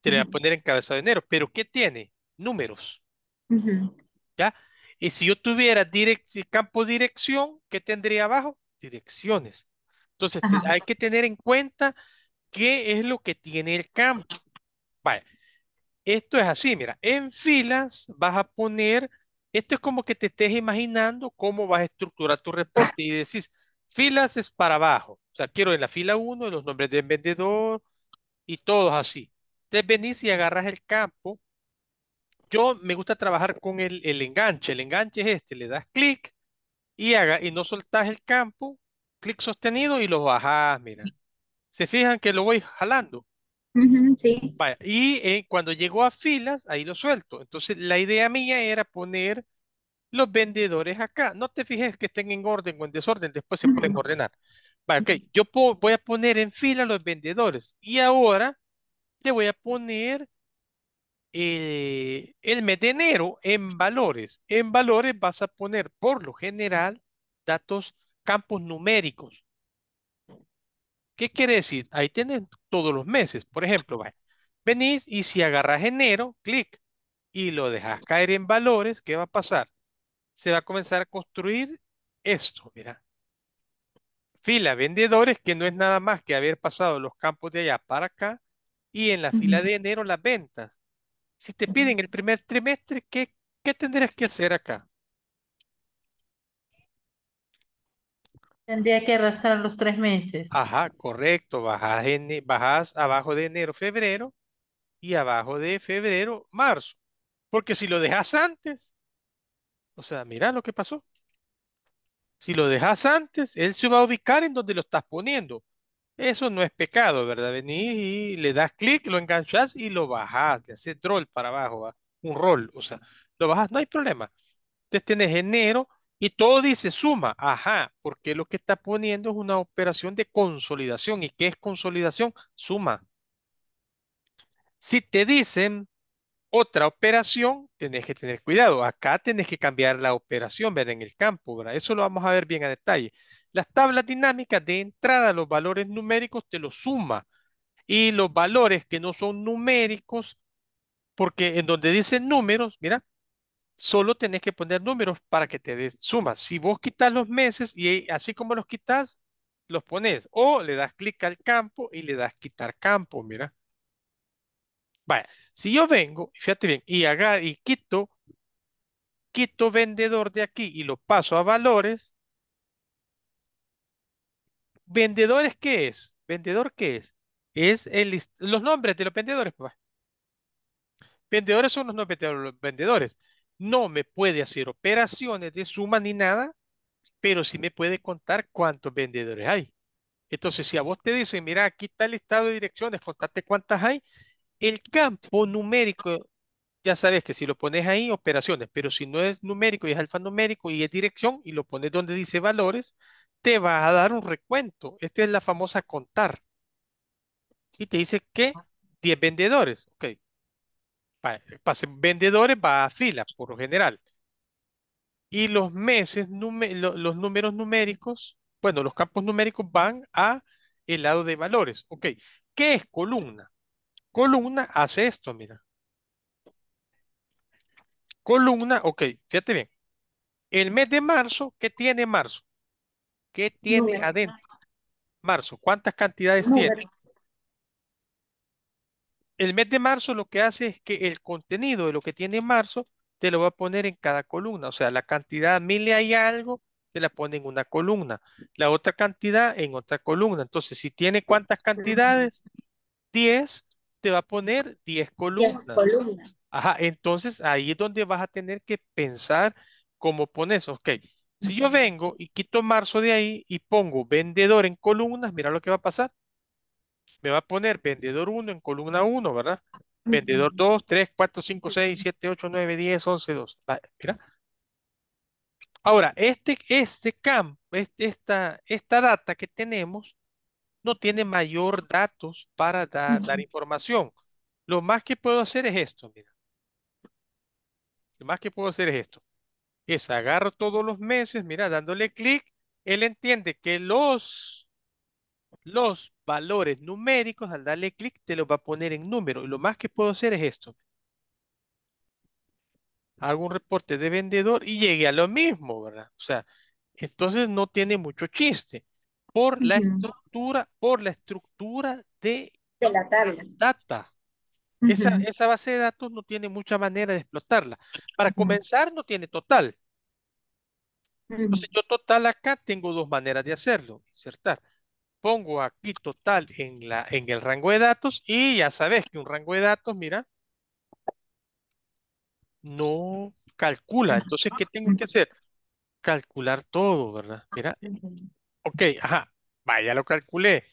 Te voy a poner encabezado de enero, pero ¿qué tiene? Números. ¿Ya? Y si yo tuviera campo dirección, ¿qué tendría abajo? Direcciones. Entonces hay que tener en cuenta qué es lo que tiene el campo. vale esto es así, mira, en filas vas a poner, esto es como que te estés imaginando cómo vas a estructurar tu reporte y decís, Filas es para abajo. O sea, quiero en la fila 1 los nombres del vendedor y todos así. Entonces venís y agarras el campo. Yo me gusta trabajar con el, enganche. El enganche es este. Le das clic y, haga, y no soltás el campo. Clic sostenido y lo bajás, mira. ¿Se fijan que lo voy jalando? sí. y eh, cuando llegó a filas, ahí lo suelto. Entonces, la idea mía era poner los vendedores acá. No te fijes que estén en orden o en desorden, después se pueden ordenar. Vale, okay. Yo voy a poner en fila los vendedores y ahora le voy a poner eh, el mes de enero en valores. En valores vas a poner por lo general datos, campos numéricos. ¿Qué quiere decir? Ahí tienen todos los meses. Por ejemplo, venís y si agarras enero, clic y lo dejas caer en valores, ¿qué va a pasar? se va a comenzar a construir esto, mira. Fila vendedores, que no es nada más que haber pasado los campos de allá para acá, y en la fila de enero las ventas. Si te piden el primer trimestre, ¿qué, qué tendrías que hacer acá? Tendría que arrastrar los tres meses. Ajá, correcto. Bajas, e, bajas abajo de enero, febrero y abajo de febrero, marzo. Porque si lo dejas antes, o sea, mira lo que pasó. Si lo dejas antes, él se va a ubicar en donde lo estás poniendo. Eso no es pecado, ¿verdad? Venís y le das clic, lo enganchas y lo bajas, le haces troll para abajo, un rol. o sea, lo bajas, no hay problema. Entonces tienes enero y todo dice suma, ajá, porque lo que está poniendo es una operación de consolidación. ¿Y qué es consolidación? Suma. Si te dicen otra operación, tenés que tener cuidado. Acá tenés que cambiar la operación, ¿verdad? en el campo, ¿verdad? Eso lo vamos a ver bien a detalle. Las tablas dinámicas de entrada, los valores numéricos te los suma. Y los valores que no son numéricos, porque en donde dicen números, mira, solo tenés que poner números para que te des sumas. Si vos quitas los meses y así como los quitas, los pones. O le das clic al campo y le das quitar campo, mira. Vaya, si yo vengo, fíjate bien, y y quito, quito vendedor de aquí y lo paso a valores. ¿Vendedores qué es? ¿Vendedor qué es? Es el, los nombres de los vendedores, pues, Vendedores son los nombres de los vendedores. No me puede hacer operaciones de suma ni nada, pero sí me puede contar cuántos vendedores hay. Entonces, si a vos te dicen, mira, aquí está el listado de direcciones, contate cuántas hay, el campo numérico, ya sabes que si lo pones ahí, operaciones, pero si no es numérico y es alfanumérico y es dirección y lo pones donde dice valores, te va a dar un recuento. Esta es la famosa contar. Y te dice que 10 vendedores. Ok. Para, vendedores va a fila, por lo general. Y los meses, los números numéricos, bueno, los campos numéricos van a el lado de valores. Ok. ¿Qué es columna? columna hace esto, mira. Columna, ok, fíjate bien. El mes de marzo, ¿qué tiene marzo? ¿Qué tiene adentro? Marzo, ¿cuántas cantidades tiene? El mes de marzo lo que hace es que el contenido de lo que tiene marzo te lo va a poner en cada columna. O sea, la cantidad mil hay algo, te la pone en una columna. La otra cantidad en otra columna. Entonces, si tiene cuántas cantidades, 10, te va a poner 10 columnas. 10 columnas. Ajá, entonces ahí es donde vas a tener que pensar cómo pones, ok. Si yo vengo y quito marzo de ahí y pongo vendedor en columnas, mira lo que va a pasar. Me va a poner vendedor 1 en columna 1, ¿verdad? Vendedor 2, 3, 4, 5, 6, 7, 8, 9, 10, 11, 2. mira. Ahora, este, este, este esta, esta data que tenemos, no tiene mayor datos para dar información. Lo más que puedo hacer es esto, mira. Lo más que puedo hacer es esto. Es agarro todos los meses, mira, dándole clic, él entiende que los, los valores numéricos, al darle clic, te los va a poner en número. Y lo más que puedo hacer es esto. Hago un reporte de vendedor y llegué a lo mismo, ¿verdad? O sea, entonces no tiene mucho chiste por la estructura, por la estructura de, la tabla. data. esa, base de datos no tiene mucha manera de explotarla. Para comenzar, no tiene total. Entonces yo total acá tengo dos maneras de hacerlo, insertar. Pongo aquí total en, la, en el rango de datos y ya sabes que un rango de datos, mira, no calcula. Entonces, ¿qué tengo que hacer? Calcular todo, ¿verdad? Mira, ok, ajá, vaya, lo calculé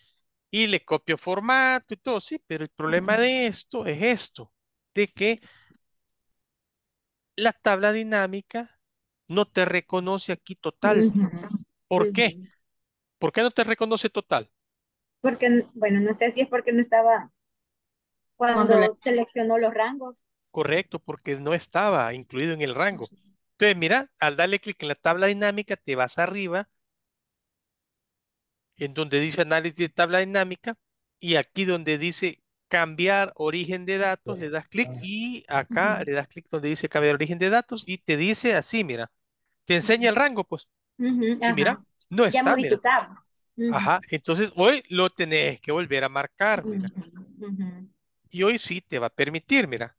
y le copio formato y todo, sí, pero el problema de esto es esto, de que la tabla dinámica no te reconoce aquí total. ¿Por qué? ¿Por qué no te reconoce total? Porque, bueno, no sé si es porque no estaba cuando, seleccionó los rangos. Correcto, porque no estaba incluido en el rango. Entonces, mira, al darle clic en la tabla dinámica, te vas arriba en donde dice análisis de tabla dinámica y aquí donde dice cambiar origen de datos, le das clic y acá le das clic donde dice cambiar origen de datos y te dice así, mira, te enseña el rango, pues. mira, no está. Ajá, entonces hoy lo tenés que volver a marcar, mira. Y hoy sí te va a permitir, mira.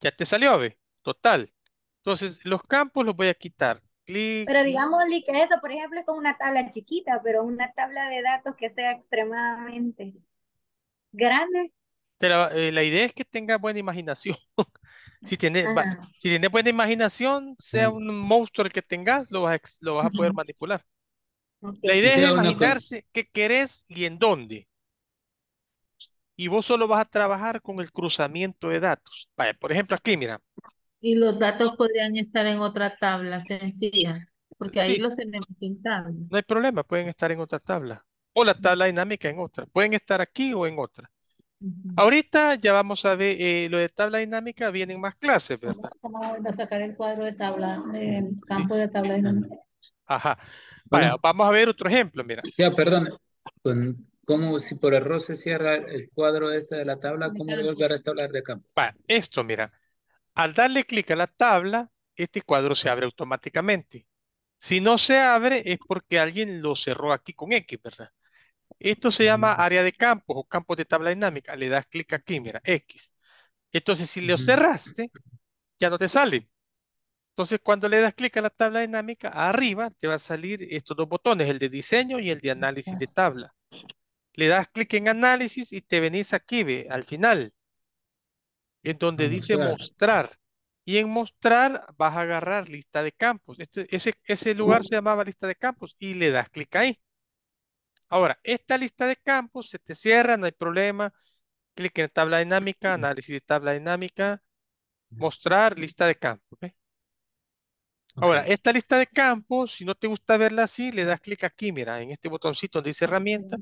Ya te salió, ve, total. Entonces, los campos los voy a quitar. Pero digámosle que eso, por ejemplo, es como una tabla chiquita, pero una tabla de datos que sea extremadamente grande. Eh, la, idea es que tenga buena imaginación. si tienes, si buena imaginación, sea un monstruo el que tengas, lo vas, lo vas a poder manipular. La idea es imaginarse qué querés y en dónde. Y vos solo vas a trabajar con el cruzamiento de datos. por ejemplo, aquí, mira, y los datos podrían estar en otra tabla sencilla, porque ahí los tenemos en tabla. No hay problema, pueden estar en otra tabla. O la tabla dinámica en otra. Pueden estar aquí o en otra. Ahorita ya vamos a ver eh, lo de tabla dinámica, vienen más clases, ¿verdad? Vamos a sacar el cuadro de tabla, el campo de tabla dinámica. Ajá. vamos a ver otro ejemplo, mira. Ya, perdón. ¿Cómo, si por error se cierra el cuadro este de la tabla, cómo volver a restaurar de campo? Vaya, esto, mira. Al darle clic a la tabla, este cuadro se abre automáticamente. Si no se abre es porque alguien lo cerró aquí con X, ¿verdad? Esto se llama área de campos o campos de tabla dinámica. Le das clic aquí, mira, X. Entonces, si lo cerraste, ya no te sale. Entonces, cuando le das clic a la tabla dinámica, arriba te va a salir estos dos botones, el de diseño y el de análisis de tabla. Le das clic en análisis y te venís aquí, ve, al final en donde ah, dice mostrar. Y en mostrar vas a agarrar lista de campos. Este, ese, ese uh. lugar se llamaba lista de campos y le das clic ahí. Ahora, esta lista de campos se te cierra, no hay problema. Clic en tabla dinámica, análisis de tabla dinámica, mostrar lista de campos. Ahora, esta lista de campos, si no te gusta verla así, le das clic aquí, mira, en este botoncito donde dice herramienta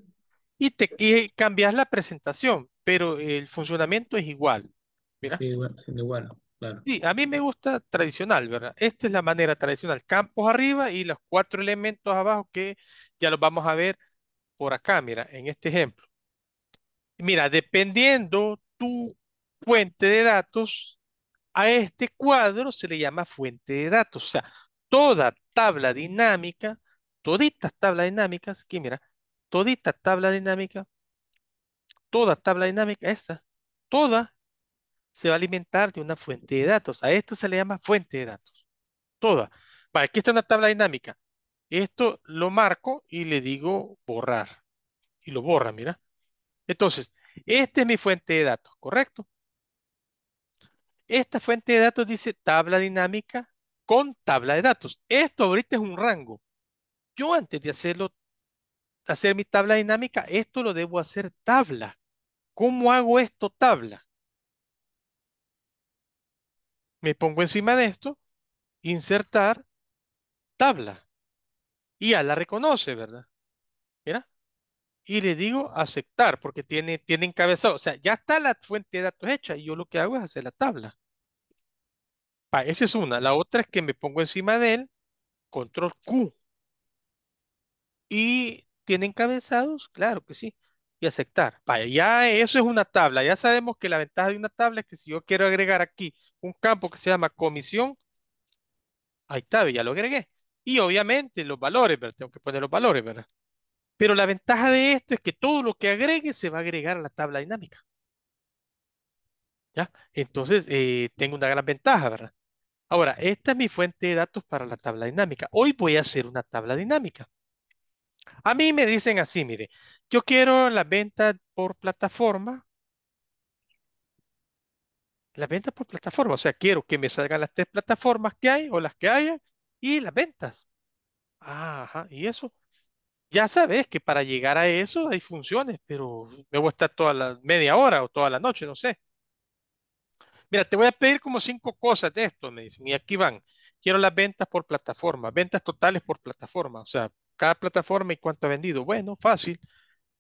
y te y cambias la presentación, pero el funcionamiento es igual. Mira. Sí, igual, claro. a mí me gusta tradicional, ¿verdad? Esta es la manera tradicional. Campos arriba y los cuatro elementos abajo que ya los vamos a ver por acá, mira, en este ejemplo. Mira, dependiendo tu fuente de datos, a este cuadro se le llama fuente de datos. O sea, toda tabla dinámica, toditas tablas dinámicas, aquí mira, todita tabla dinámica, toda tabla dinámica, esta, toda se va a alimentar de una fuente de datos. A esto se le llama fuente de datos. Toda. aquí está una tabla dinámica. Esto lo marco y le digo borrar. Y lo borra, mira. Entonces, esta es mi fuente de datos, ¿correcto? Esta fuente de datos dice tabla dinámica con tabla de datos. Esto ahorita es un rango. Yo antes de hacerlo, hacer mi tabla dinámica, esto lo debo hacer tabla. ¿Cómo hago esto tabla? me pongo encima de esto, insertar tabla. Y ya la reconoce, ¿verdad? Mira. Y le digo aceptar, porque tiene, tiene encabezado. O sea, ya está la fuente de datos hecha y yo lo que hago es hacer la tabla. para esa es una. La otra es que me pongo encima de él, control Q. Y tiene encabezados, claro que sí y aceptar. Vaya, ya eso es una tabla. Ya sabemos que la ventaja de una tabla es que si yo quiero agregar aquí un campo que se llama comisión, ahí está, ya lo agregué. Y obviamente los valores, ¿verdad? Tengo que poner los valores, ¿verdad? Pero la ventaja de esto es que todo lo que agregue se va a agregar a la tabla dinámica. ¿Ya? Entonces, eh, tengo una gran ventaja, ¿verdad? Ahora, esta es mi fuente de datos para la tabla dinámica. Hoy voy a hacer una tabla dinámica. A mí me dicen así, mire, yo quiero la venta por plataforma. La venta por plataforma, o sea, quiero que me salgan las tres plataformas que hay o las que haya y las ventas. Ajá, y eso. Ya sabes que para llegar a eso hay funciones, pero me voy a estar toda la media hora o toda la noche, no sé. Mira, te voy a pedir como cinco cosas de esto, me dicen, y aquí van. Quiero las ventas por plataforma, ventas totales por plataforma, o sea, cada plataforma y cuánto ha vendido. Bueno, fácil.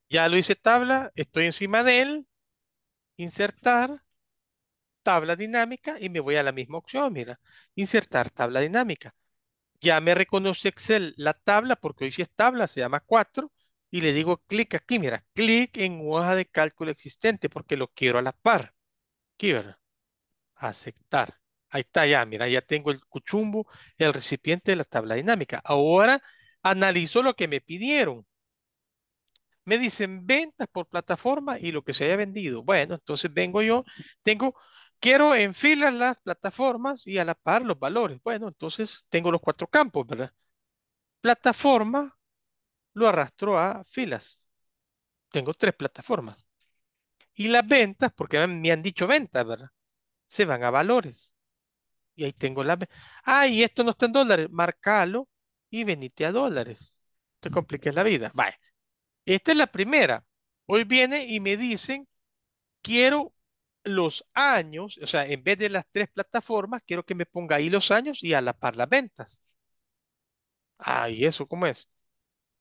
Ya lo hice tabla, estoy encima de él, insertar, tabla dinámica y me voy a la misma opción, mira, insertar tabla dinámica. Ya me reconoce Excel la tabla porque hoy sí es tabla, se llama 4 y le digo clic aquí, mira, clic en hoja de cálculo existente porque lo quiero a la par. Aquí, ¿verdad? Aceptar. Ahí está ya, mira, ya tengo el cuchumbo, el recipiente de la tabla dinámica. Ahora analizo lo que me pidieron. Me dicen ventas por plataforma y lo que se haya vendido. Bueno, entonces vengo yo, tengo, quiero en filas las plataformas y a la par los valores. Bueno, entonces tengo los cuatro campos, ¿verdad? Plataforma lo arrastro a filas. Tengo tres plataformas. Y las ventas, porque me han dicho ventas, ¿verdad? Se van a valores. Y ahí tengo las... Ah, y esto no está en dólares. Marcalo y a dólares. Te compliques la vida. va. Esta es la primera. Hoy viene y me dicen, quiero los años, o sea, en vez de las tres plataformas, quiero que me ponga ahí los años y a la par las ventas. ay eso cómo es?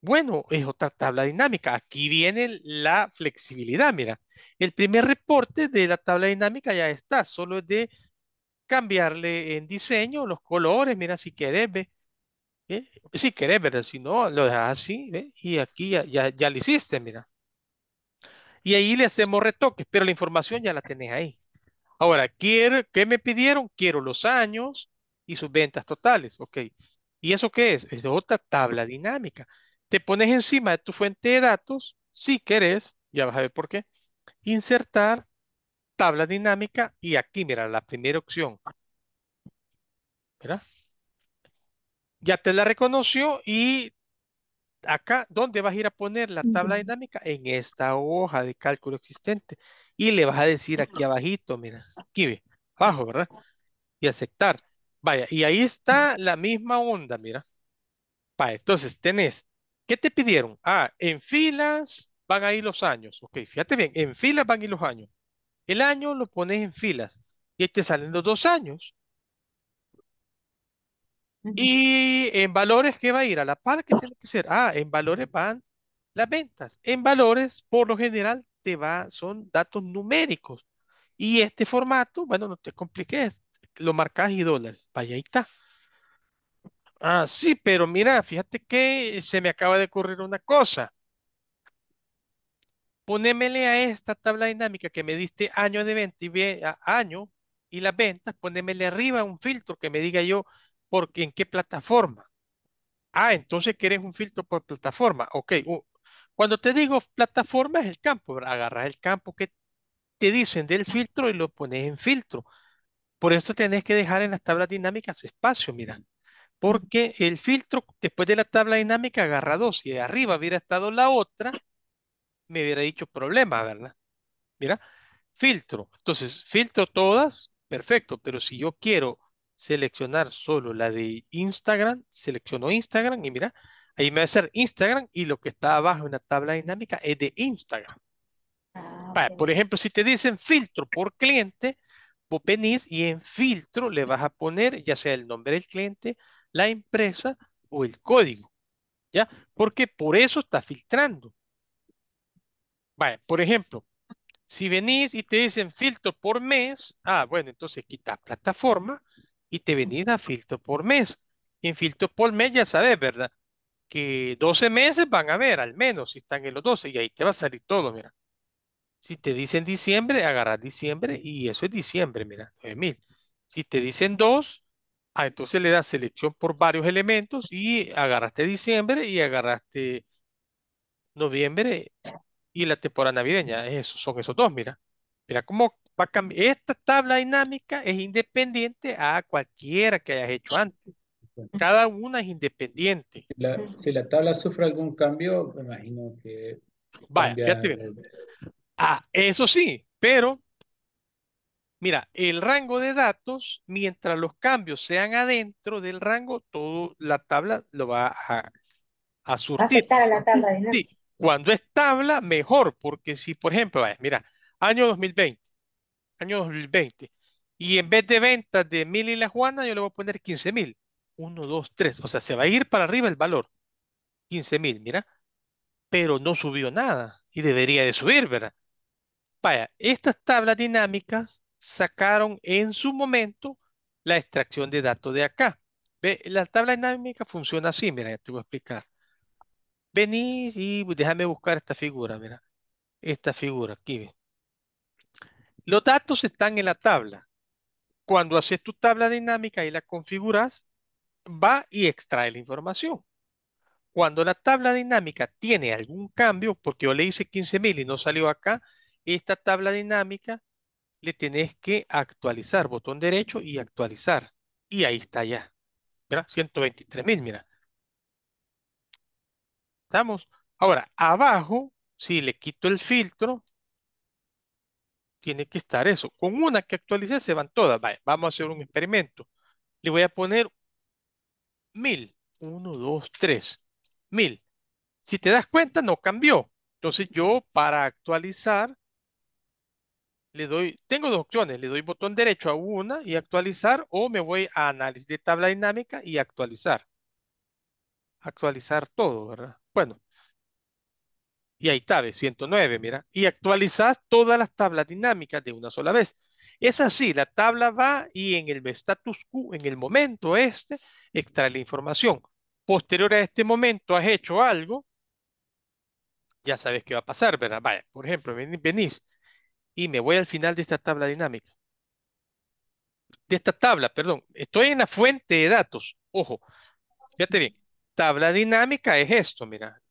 Bueno, es otra tabla dinámica. Aquí viene la flexibilidad, mira. El primer reporte de la tabla dinámica ya está, solo es de cambiarle en diseño los colores, mira si quieres ve. ¿eh? Si querés, ver, Si no, lo dejas así, Y aquí ya, lo hiciste, mira. Y ahí le hacemos retoques, pero la información ya la tenés ahí. Ahora, quiero, ¿qué me pidieron? Quiero los años y sus ventas totales. Ok. ¿Y eso qué es? Es otra tabla dinámica. Te pones encima de tu fuente de datos, si querés, ya vas a ver por qué, insertar tabla dinámica y aquí, mira, la primera opción. ¿Verdad? ya te la reconoció y acá, ¿dónde vas a ir a poner la tabla dinámica? En esta hoja de cálculo existente. Y le vas a decir aquí abajito, mira, aquí abajo, ¿verdad? Y aceptar. Vaya, y ahí está la misma onda, mira. entonces tenés, ¿qué te pidieron? Ah, en filas van a ir los años. Ok, fíjate bien, en filas van ir los años. El año lo pones en filas y ahí te salen los dos años. Y en valores, ¿qué va a ir? A la par que oh. tiene que ser. Ah, en valores van las ventas. En valores, por lo general, te va, son datos numéricos. Y este formato, bueno, no te compliques, lo marcas y dólares. Vaya, ahí está. Ah, sí, pero mira, fíjate que se me acaba de ocurrir una cosa. Ponémele a esta tabla dinámica que me diste año de venta y año y las ventas, ponémele arriba un filtro que me diga yo porque en qué plataforma. Ah, entonces quieres un filtro por plataforma. Ok, cuando te digo plataforma es el campo, agarras el campo que te dicen del filtro y lo pones en filtro. Por eso tenés que dejar en las tablas dinámicas espacio, mira. Porque el filtro, después de la tabla dinámica, agarra dos. Si de arriba hubiera estado la otra, me hubiera dicho problema, ¿verdad? Mira, filtro. Entonces, filtro todas, perfecto. Pero si yo quiero seleccionar solo la de Instagram, selecciono Instagram y mira, ahí me va a hacer Instagram y lo que está abajo en la tabla dinámica es de Instagram. Ah, por ejemplo, si te dicen filtro por cliente, vos venís y en filtro le vas a poner ya sea el nombre del cliente, la empresa o el código. ¿Ya? Porque por eso está filtrando. por ejemplo, si venís y te dicen filtro por mes, ah, bueno, entonces quita plataforma y te venís a filtro por mes. en filtro por mes ya sabes, ¿verdad? Que 12 meses van a ver, al menos, si están en los 12, y ahí te va a salir todo, mira. Si te dicen diciembre, agarras diciembre y eso es diciembre, mira, 9000. Si te dicen dos, ah, entonces le das selección por varios elementos y agarraste diciembre y agarraste noviembre y la temporada navideña. eso, son esos dos, mira. Mira cómo esta tabla dinámica es independiente a cualquiera que hayas hecho antes. Cada una es independiente. si la tabla sufre algún cambio, me imagino que... Vaya, fíjate bien. Ah, eso sí, pero Mira, el rango de datos, mientras los cambios sean adentro del rango, toda la tabla lo va a, a surtir. la tabla cuando es tabla, mejor, porque si, por ejemplo, mira, año 2020, año 2020. Y en vez de ventas de mil y la Juana, yo le voy a poner 15 mil. 1, 2, 3. O sea, se va a ir para arriba el valor. 15 mil, mira. Pero no subió nada y debería de subir, ¿verdad? Vaya, estas tablas dinámicas sacaron en su momento la extracción de datos de acá. ¿Ve? La tabla dinámica funciona así, mira, ya te voy a explicar. Venís y déjame buscar esta figura, mira. Esta figura, aquí, los datos están en la tabla. Cuando haces tu tabla dinámica y la configuras, va y extrae la información. Cuando la tabla dinámica tiene algún cambio, porque yo le hice 15.000 y no salió acá, esta tabla dinámica le tenés que actualizar, botón derecho y actualizar. Y ahí está ya. Mira, 123.000, mira. ¿Estamos? Ahora, abajo, si le quito el filtro, tiene que estar eso. Con una que actualice se van todas. vamos a hacer un experimento. Le voy a poner mil. Uno, dos, tres. Mil. Si te das cuenta, no cambió. Entonces yo para actualizar, le doy, tengo dos opciones. Le doy botón derecho a una y actualizar o me voy a análisis de tabla dinámica y actualizar. Actualizar todo, ¿verdad? Bueno, y ahí está, 109, mira, y actualizas todas las tablas dinámicas de una sola vez. Es así, la tabla va y en el status quo, en el momento este, extrae la información. Posterior a este momento has hecho algo, ya sabes qué va a pasar, ¿verdad? Vaya, por ejemplo, venís y me voy al final de esta tabla dinámica. De esta tabla, perdón, estoy en la fuente de datos. Ojo, fíjate bien, tabla dinámica es esto, mira.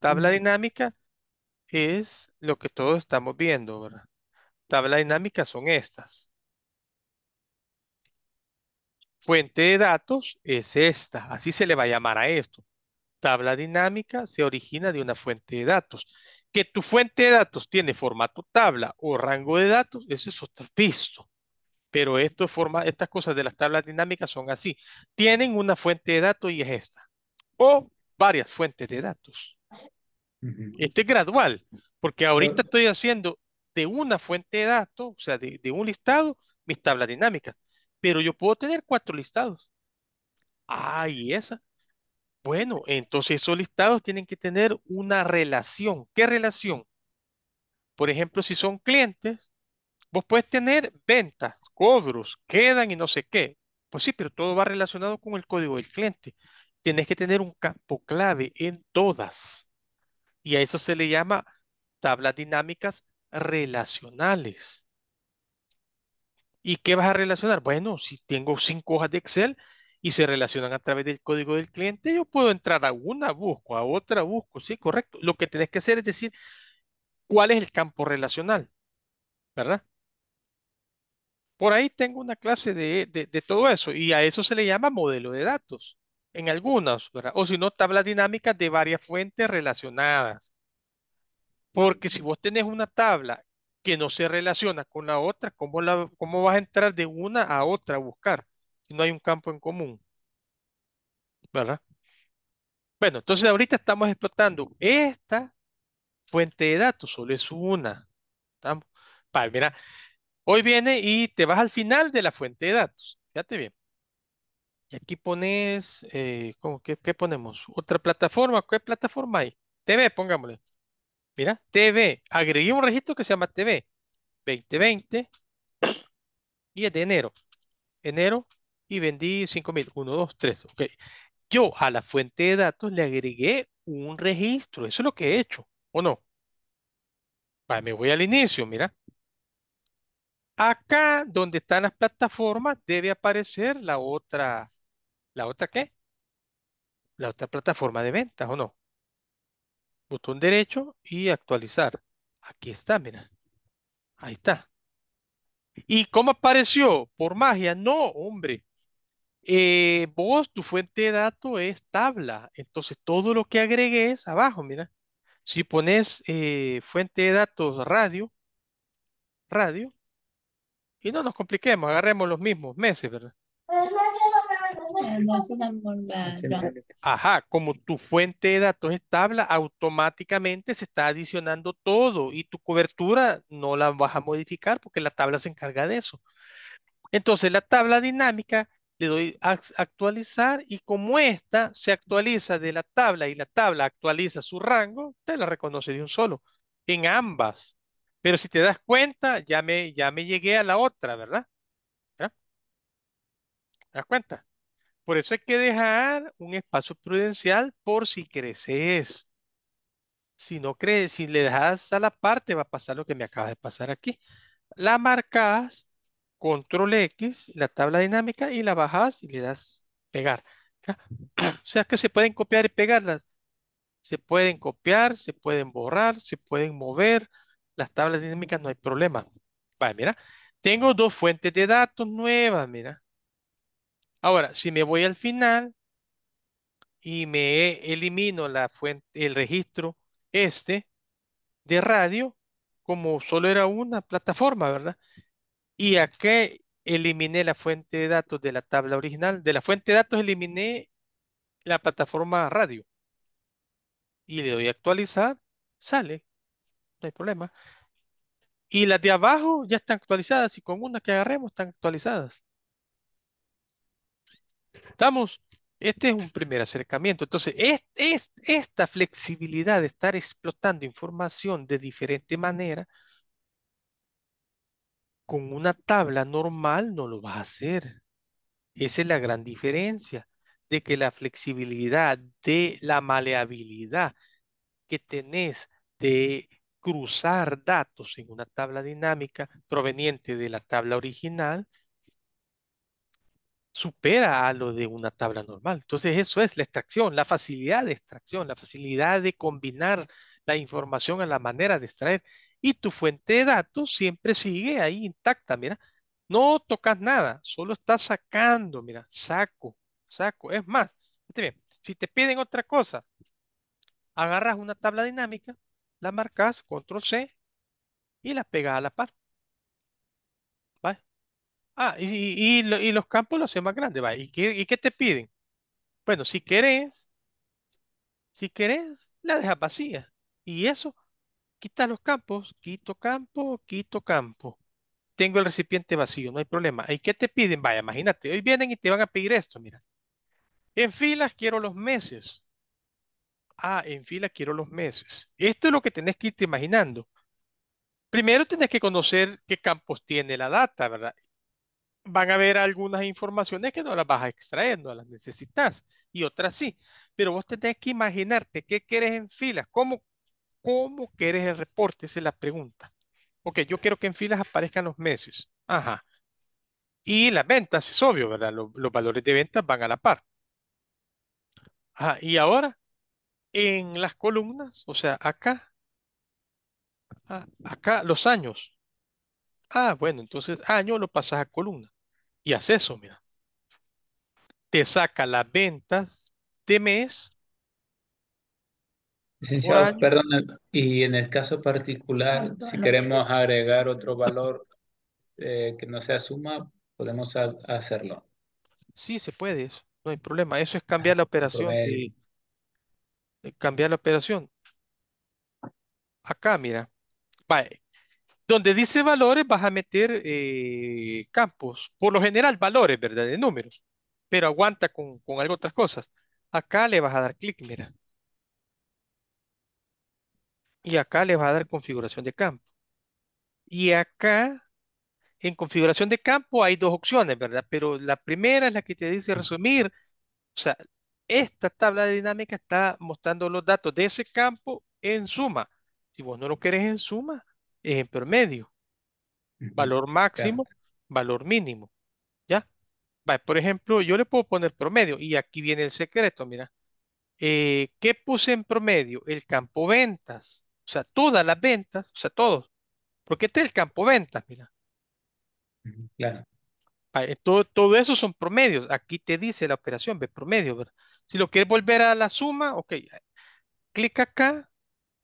Tabla dinámica es lo que todos estamos viendo, ¿verdad? Tabla dinámica son estas. Fuente de datos es esta, así se le va a llamar a esto. Tabla dinámica se origina de una fuente de datos. Que tu fuente de datos tiene formato tabla o rango de datos, eso es otro visto. Pero esto estas cosas de las tablas dinámicas son así. Tienen una fuente de datos y es esta. O varias fuentes de datos. Este es gradual, porque ahorita estoy haciendo de una fuente de datos, o sea, de, de un listado, mis tablas dinámicas, pero yo puedo tener cuatro listados. Ah, y esa. Bueno, entonces esos listados tienen que tener una relación. ¿Qué relación? Por ejemplo, si son clientes, vos puedes tener ventas, cobros, quedan y no sé qué. Pues sí, pero todo va relacionado con el código del cliente. Tienes que tener un campo clave en todas. Y a eso se le llama tablas dinámicas relacionales. ¿Y qué vas a relacionar? Bueno, si tengo cinco hojas de Excel y se relacionan a través del código del cliente, yo puedo entrar a una, busco, a otra, busco, sí, correcto. Lo que tenés que hacer es decir cuál es el campo relacional, ¿verdad? Por ahí tengo una clase de, de todo eso y a eso se le llama modelo de datos en algunas, ¿verdad? O si no, tablas dinámicas de varias fuentes relacionadas. Porque si vos tenés una tabla que no se relaciona con la otra, ¿cómo, la, cómo vas a entrar de una a otra a buscar si no hay un campo en común? ¿Verdad? Bueno, entonces ahorita estamos explotando esta fuente de datos, solo es una. ¿Estamos? mira, hoy viene y te vas al final de la fuente de datos. Fíjate bien. Y aquí pones, eh, ¿cómo, qué, ponemos? Otra plataforma, ¿qué plataforma hay? TV, pongámosle. Mira, TV. Agregué un registro que se llama TV 2020 y es de enero. Enero y vendí 5.000. 1, 2, 3. Ok. Yo a la fuente de datos le agregué un registro. Eso es lo que he hecho, ¿o no? me voy al inicio, mira. Acá donde están las plataformas debe aparecer la otra ¿La otra qué? La otra plataforma de ventas, ¿o no? Botón derecho y actualizar. Aquí está, mira. Ahí está. ¿Y cómo apareció? ¿Por magia? No, hombre. Eh, vos, tu fuente de datos es tabla. Entonces, todo lo que agregues abajo, mira. Si pones eh, fuente de datos radio, radio, y no nos compliquemos, agarremos los mismos meses, ¿verdad? Ajá, como tu fuente de datos es tabla, automáticamente se está adicionando todo y tu cobertura no la vas a modificar porque la tabla se encarga de eso. Entonces, la tabla dinámica le doy a actualizar y como esta se actualiza de la tabla y la tabla actualiza su rango, te la reconoce de un solo, en ambas. Pero si te das cuenta, ya me, ya me llegué a la otra, ¿verdad? ¿verdad? ¿Te das cuenta? Por eso hay que dejar un espacio prudencial por si creces. Si no crees, si le dejas a la parte, va a pasar lo que me acaba de pasar aquí. La marcas, control X, la tabla dinámica y la bajas y le das pegar. O sea que se pueden copiar y pegarlas. Se pueden copiar, se pueden borrar, se pueden mover. Las tablas dinámicas no hay problema. Vale, mira. Tengo dos fuentes de datos nuevas, mira. Ahora, si me voy al final y me elimino la fuente, el registro este de radio, como solo era una plataforma, ¿verdad? Y aquí eliminé la fuente de datos de la tabla original. De la fuente de datos eliminé la plataforma radio. Y le doy actualizar, sale. No hay problema. Y las de abajo ya están actualizadas y con una que agarremos están actualizadas. ¿Estamos? Este es un primer acercamiento. Entonces, es, esta flexibilidad de estar explotando información de diferente manera, con una tabla normal no lo vas a hacer. Esa es la gran diferencia de que la flexibilidad, de la maleabilidad que tenés de cruzar datos en una tabla dinámica proveniente de la tabla original supera a lo de una tabla normal. Entonces eso es la extracción, la facilidad de extracción, la facilidad de combinar la información a la manera de extraer. Y tu fuente de datos siempre sigue ahí intacta, mira. No tocas nada, solo estás sacando, mira, saco, saco. Es más, si te piden otra cosa, agarras una tabla dinámica, la marcas, control C, y la pegas a la parte Ah, y, los campos los hacen más grandes, va. ¿Y qué, ¿Y qué te piden? Bueno, si querés, si querés, la dejas vacía. Y eso, quita los campos, quito campo, quito campo. Tengo el recipiente vacío, no hay problema. ¿Y qué te piden? Vaya, imagínate, hoy vienen y te van a pedir esto, mira. En filas quiero los meses. Ah, en filas quiero los meses. Esto es lo que tenés que irte imaginando. Primero tenés que conocer qué campos tiene la data, ¿verdad? van a haber algunas informaciones que no las vas a extraer, no las necesitas, y otras sí. Pero vos tenés que imaginarte qué querés en filas, cómo, cómo querés el reporte, esa es la pregunta. Ok, yo quiero que en filas aparezcan los meses. Ajá. Y las ventas, es obvio, ¿verdad? Los, los valores de ventas van a la par. Ajá, y ahora, en las columnas, o sea, acá, ah, acá los años, Ah, bueno, entonces año lo pasas a columna y haces eso, mira. Te saca las ventas de mes. Licenciado, perdón, y en el caso particular, si queremos agregar otro valor eh, que no sea suma, podemos hacerlo. Sí, se puede, no hay problema. Eso es ah, cambiar la operación eh, cambiar la operación. Acá, mira, vale, donde dice valores vas a meter eh, campos, por lo general valores, ¿verdad? De números, pero aguanta con, con algo otras cosas. Acá le vas a dar clic, mira. Y acá le va a dar configuración de campo. Y acá, en configuración de campo hay dos opciones, ¿verdad? Pero la primera es la que te dice resumir. O sea, esta tabla de dinámica está mostrando los datos de ese campo en suma. Si vos no lo querés en suma, en promedio. Valor máximo, valor mínimo. ¿Ya? por ejemplo, yo le puedo poner promedio y aquí viene el secreto, mira. Eh, ¿Qué puse en promedio? El campo ventas. O sea, todas las ventas, o sea, todos. Porque este es el campo ventas, mira. Claro. Eh, todo, todo eso son promedios. Aquí te dice la operación, ve promedio, ¿verdad? Si lo quieres volver a la suma, ok. Clic acá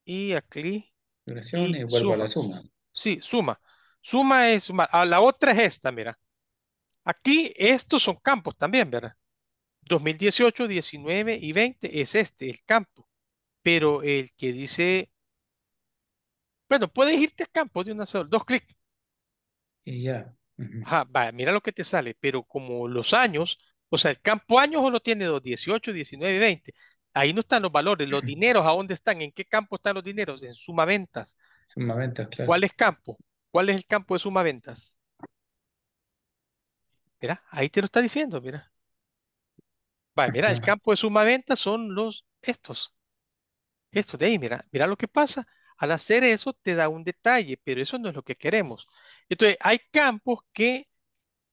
y aquí y vuelvo a la suma. Sí, suma. Suma es suma. la otra es esta, mira. Aquí estos son campos también, ¿verdad? 2018, 19 y 20 es este, el campo. Pero el que dice... Bueno, puedes irte al campo de una sola, dos clics. Y ya. mira lo que te sale, pero como los años, o sea, el campo años solo tiene dos, 18, 19 y 20. Ahí no están los valores, los dineros, ¿a dónde están? ¿En qué campo están los dineros? En suma ventas. claro. ¿Cuál es campo? ¿Cuál es el campo de suma ventas? Mira, ahí te lo está diciendo, mira. Vale, mira, el campo de suma ventas son los estos. Estos de ahí, mira, mira lo que pasa. Al hacer eso te da un detalle, pero eso no es lo que queremos. Entonces, hay campos que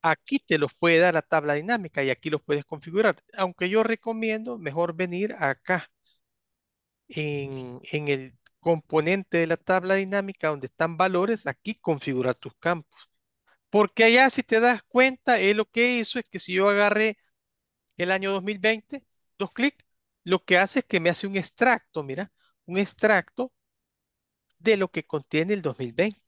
Aquí te los puede dar la tabla dinámica y aquí los puedes configurar. Aunque yo recomiendo mejor venir acá en, el componente de la tabla dinámica donde están valores, aquí configurar tus campos. Porque allá si te das cuenta, él lo que hizo es que si yo agarré el año 2020, dos clics, lo que hace es que me hace un extracto, mira, un extracto de lo que contiene el 2020.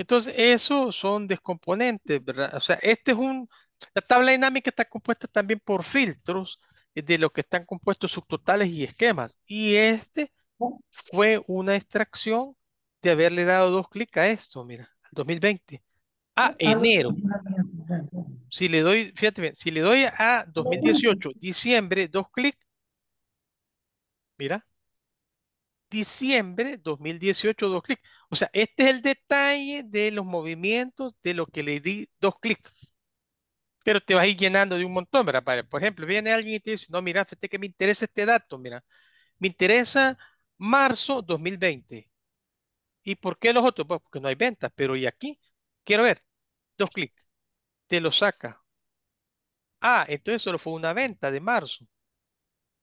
Entonces, eso son descomponentes, ¿verdad? O sea, este es un, la tabla dinámica está compuesta también por filtros eh, de lo que están compuestos subtotales y esquemas. Y este fue una extracción de haberle dado dos clics a esto, mira, al 2020, a ah, enero. Si le doy, fíjate bien, si le doy a 2018, diciembre, dos clics, mira, diciembre 2018, dos clics. O sea, este es el detalle de los movimientos de lo que le di dos clics. Pero te vas a ir llenando de un montón, ¿verdad? Por ejemplo, viene alguien y te dice, no, mira, fíjate que me interesa este dato, mira. Me interesa marzo 2020. ¿Y por qué los otros? Pues porque no hay ventas, pero ¿y aquí? Quiero ver. Dos clics. Te lo saca. Ah, entonces solo fue una venta de marzo.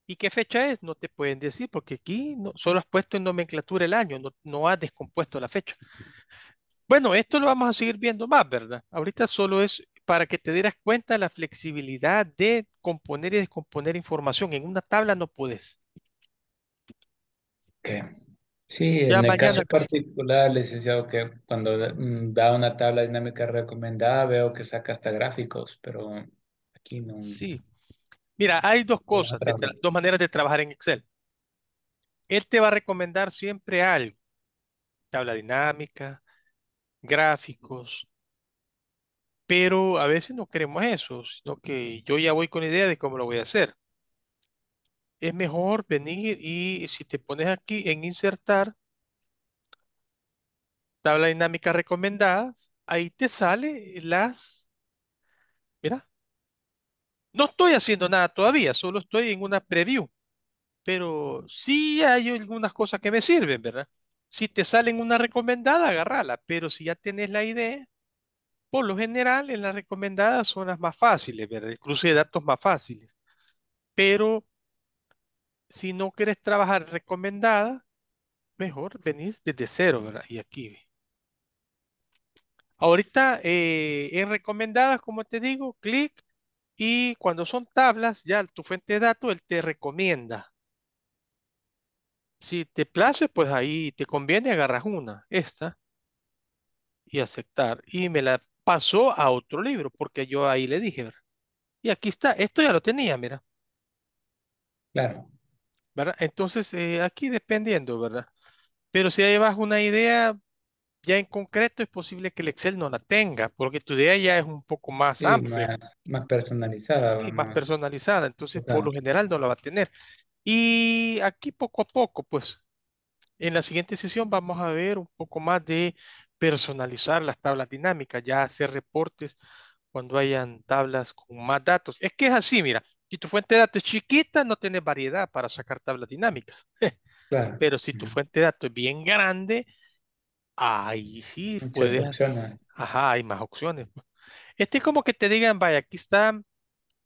¿Y qué fecha es? No te pueden decir porque aquí no, solo has puesto en nomenclatura el año, no, ha has descompuesto la fecha. Bueno, esto lo vamos a seguir viendo más, ¿verdad? Ahorita solo es para que te dieras cuenta la flexibilidad de componer y descomponer información. En una tabla no puedes. Sí, en el caso particular, licenciado, que cuando mm, da una tabla dinámica recomendada veo que saca hasta gráficos, pero aquí no. Sí, Mira, hay dos cosas, dos maneras de trabajar en Excel. Él te va a recomendar siempre algo. Tabla dinámica, gráficos, pero a veces no queremos eso, sino que yo ya voy con idea de cómo lo voy a hacer. Es mejor venir y si te pones aquí en insertar tabla dinámica recomendadas, ahí te sale las, mira, no estoy haciendo nada todavía, solo estoy en una preview, pero sí hay algunas cosas que me sirven, ¿verdad? Si te salen una recomendada, agárrala, pero si ya tienes la idea, por lo general en las recomendadas son las más fáciles, ¿verdad? El cruce de datos más fáciles. Pero si no quieres trabajar recomendada, mejor venís desde cero, ¿verdad? Y aquí. Ahorita eh, en recomendadas, como te digo, clic y cuando son tablas, ya tu fuente de datos, él te recomienda. Si te place, pues ahí te conviene, agarras una, esta, y aceptar. Y me la pasó a otro libro, porque yo ahí le dije, ¿verdad? Y aquí está, esto ya lo tenía, mira. Claro. ¿Verdad? Entonces, eh, aquí dependiendo, ¿verdad? Pero si ahí vas una idea, ya en concreto es posible que el Excel no la tenga, porque tu idea ya es un poco más amplia. Más, personalizada. más, personalizada, entonces por lo general no la va a tener. Y aquí poco a poco, pues, en la siguiente sesión vamos a ver un poco más de personalizar las tablas dinámicas, ya hacer reportes cuando hayan tablas con más datos. Es que es así, mira, si tu fuente de datos es chiquita, no tienes variedad para sacar tablas dinámicas. Claro. Pero si tu fuente de datos es bien grande, Ahí sí, puedes. Ajá, hay más opciones. Pues. Este es como que te digan, vaya, aquí está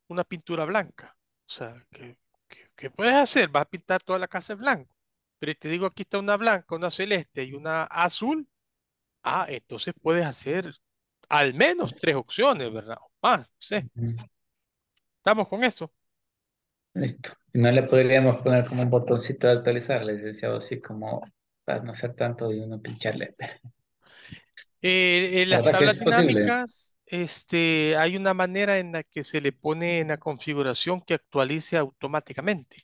una pintura blanca. O sea, ¿qué, puedes hacer? Vas a pintar toda la casa en blanco. Pero te digo, aquí está una blanca, una celeste y una azul. Ah, entonces puedes hacer al menos tres opciones, ¿verdad? O más, no sé. ¿Estamos con eso? Listo. No le podríamos poner como un botoncito de actualizar, les decía, así como para no ser tanto de uno pincharle. Eh, en las tablas dinámicas, este, hay una manera en la que se le pone en la configuración que actualice automáticamente.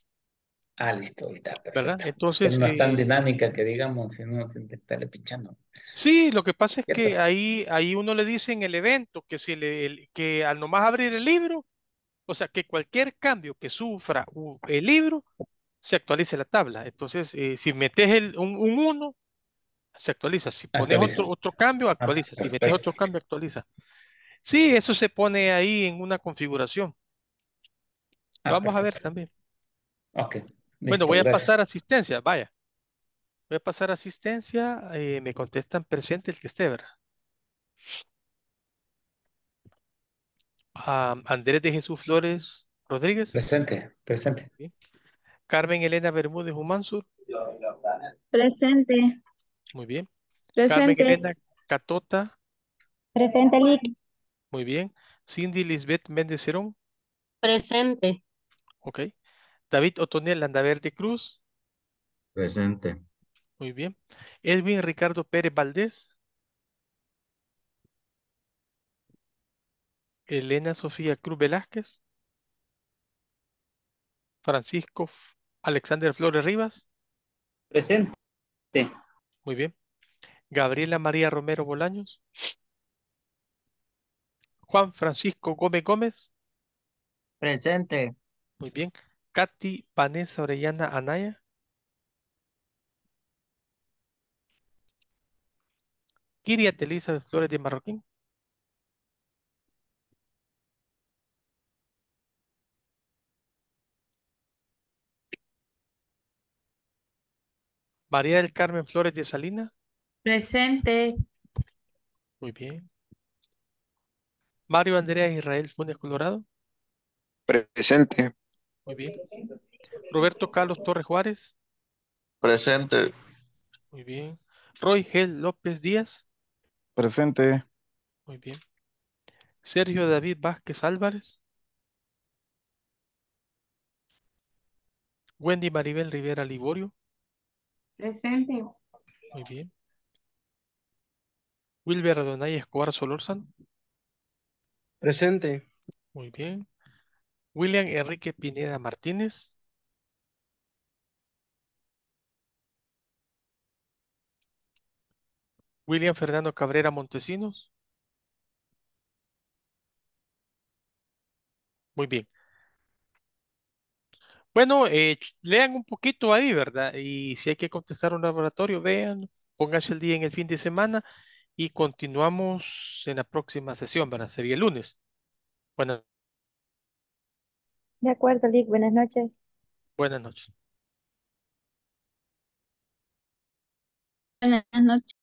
Ah, listo, está perfecto. ¿verdad? Entonces, no es tan eh, dinámica que digamos, si uno tiene que estarle pinchando. Sí, lo que pasa es que ahí, ahí uno le dice en el evento que, si le, el, que al nomás abrir el libro, o sea, que cualquier cambio que sufra el libro se actualiza la tabla. Entonces, eh, si metes un 1, se actualiza. Si pones Otro, cambio, ah, actualiza. si metes otro cambio, actualiza. Sí, eso se pone ahí en una configuración. Ah, Vamos a ver también. Ok. bueno, voy a pasar asistencia, vaya. Voy a pasar asistencia, eh, me contestan presente el que esté, ¿verdad? Ah, Andrés de Jesús Flores Rodríguez. Presente, presente. Carmen Elena Bermúdez Humansur. Presente. Muy bien. Carmen Elena Catota. Presente, Lick. Muy bien. Cindy Lisbeth Méndez Cerón. Presente. Ok. David Otoniel Landaverde Cruz. Presente. Muy bien. Edwin Ricardo Pérez Valdés. Elena Sofía Cruz Velázquez. Francisco Alexander Flores Rivas. Presente. Muy bien. Gabriela María Romero Bolaños. Juan Francisco Gómez Gómez. Presente. Muy bien. Katy Vanessa Orellana Anaya. Kiria de Flores de Marroquín. María del Carmen Flores de Salina. Presente. Muy bien. Mario Andrea Israel Funes Colorado. Presente. Muy bien. Roberto Carlos Torres Juárez. Presente. Muy bien. Roy Gel López Díaz. Presente. Muy bien. Sergio David Vázquez Álvarez. Wendy Maribel Rivera Liborio. Presente. Muy bien. Wilber Adonai Escobar Solórzano. Presente. Muy bien. William Enrique Pineda Martínez. William Fernando Cabrera Montesinos. Muy bien. Bueno, eh, lean un poquito ahí, ¿verdad? Y si hay que contestar un laboratorio, vean, pónganse el día en el fin de semana y continuamos en la próxima sesión, ¿verdad? Sería el lunes. Buenas. De acuerdo, Lick. Buenas noches. Buenas noches. Buenas noches.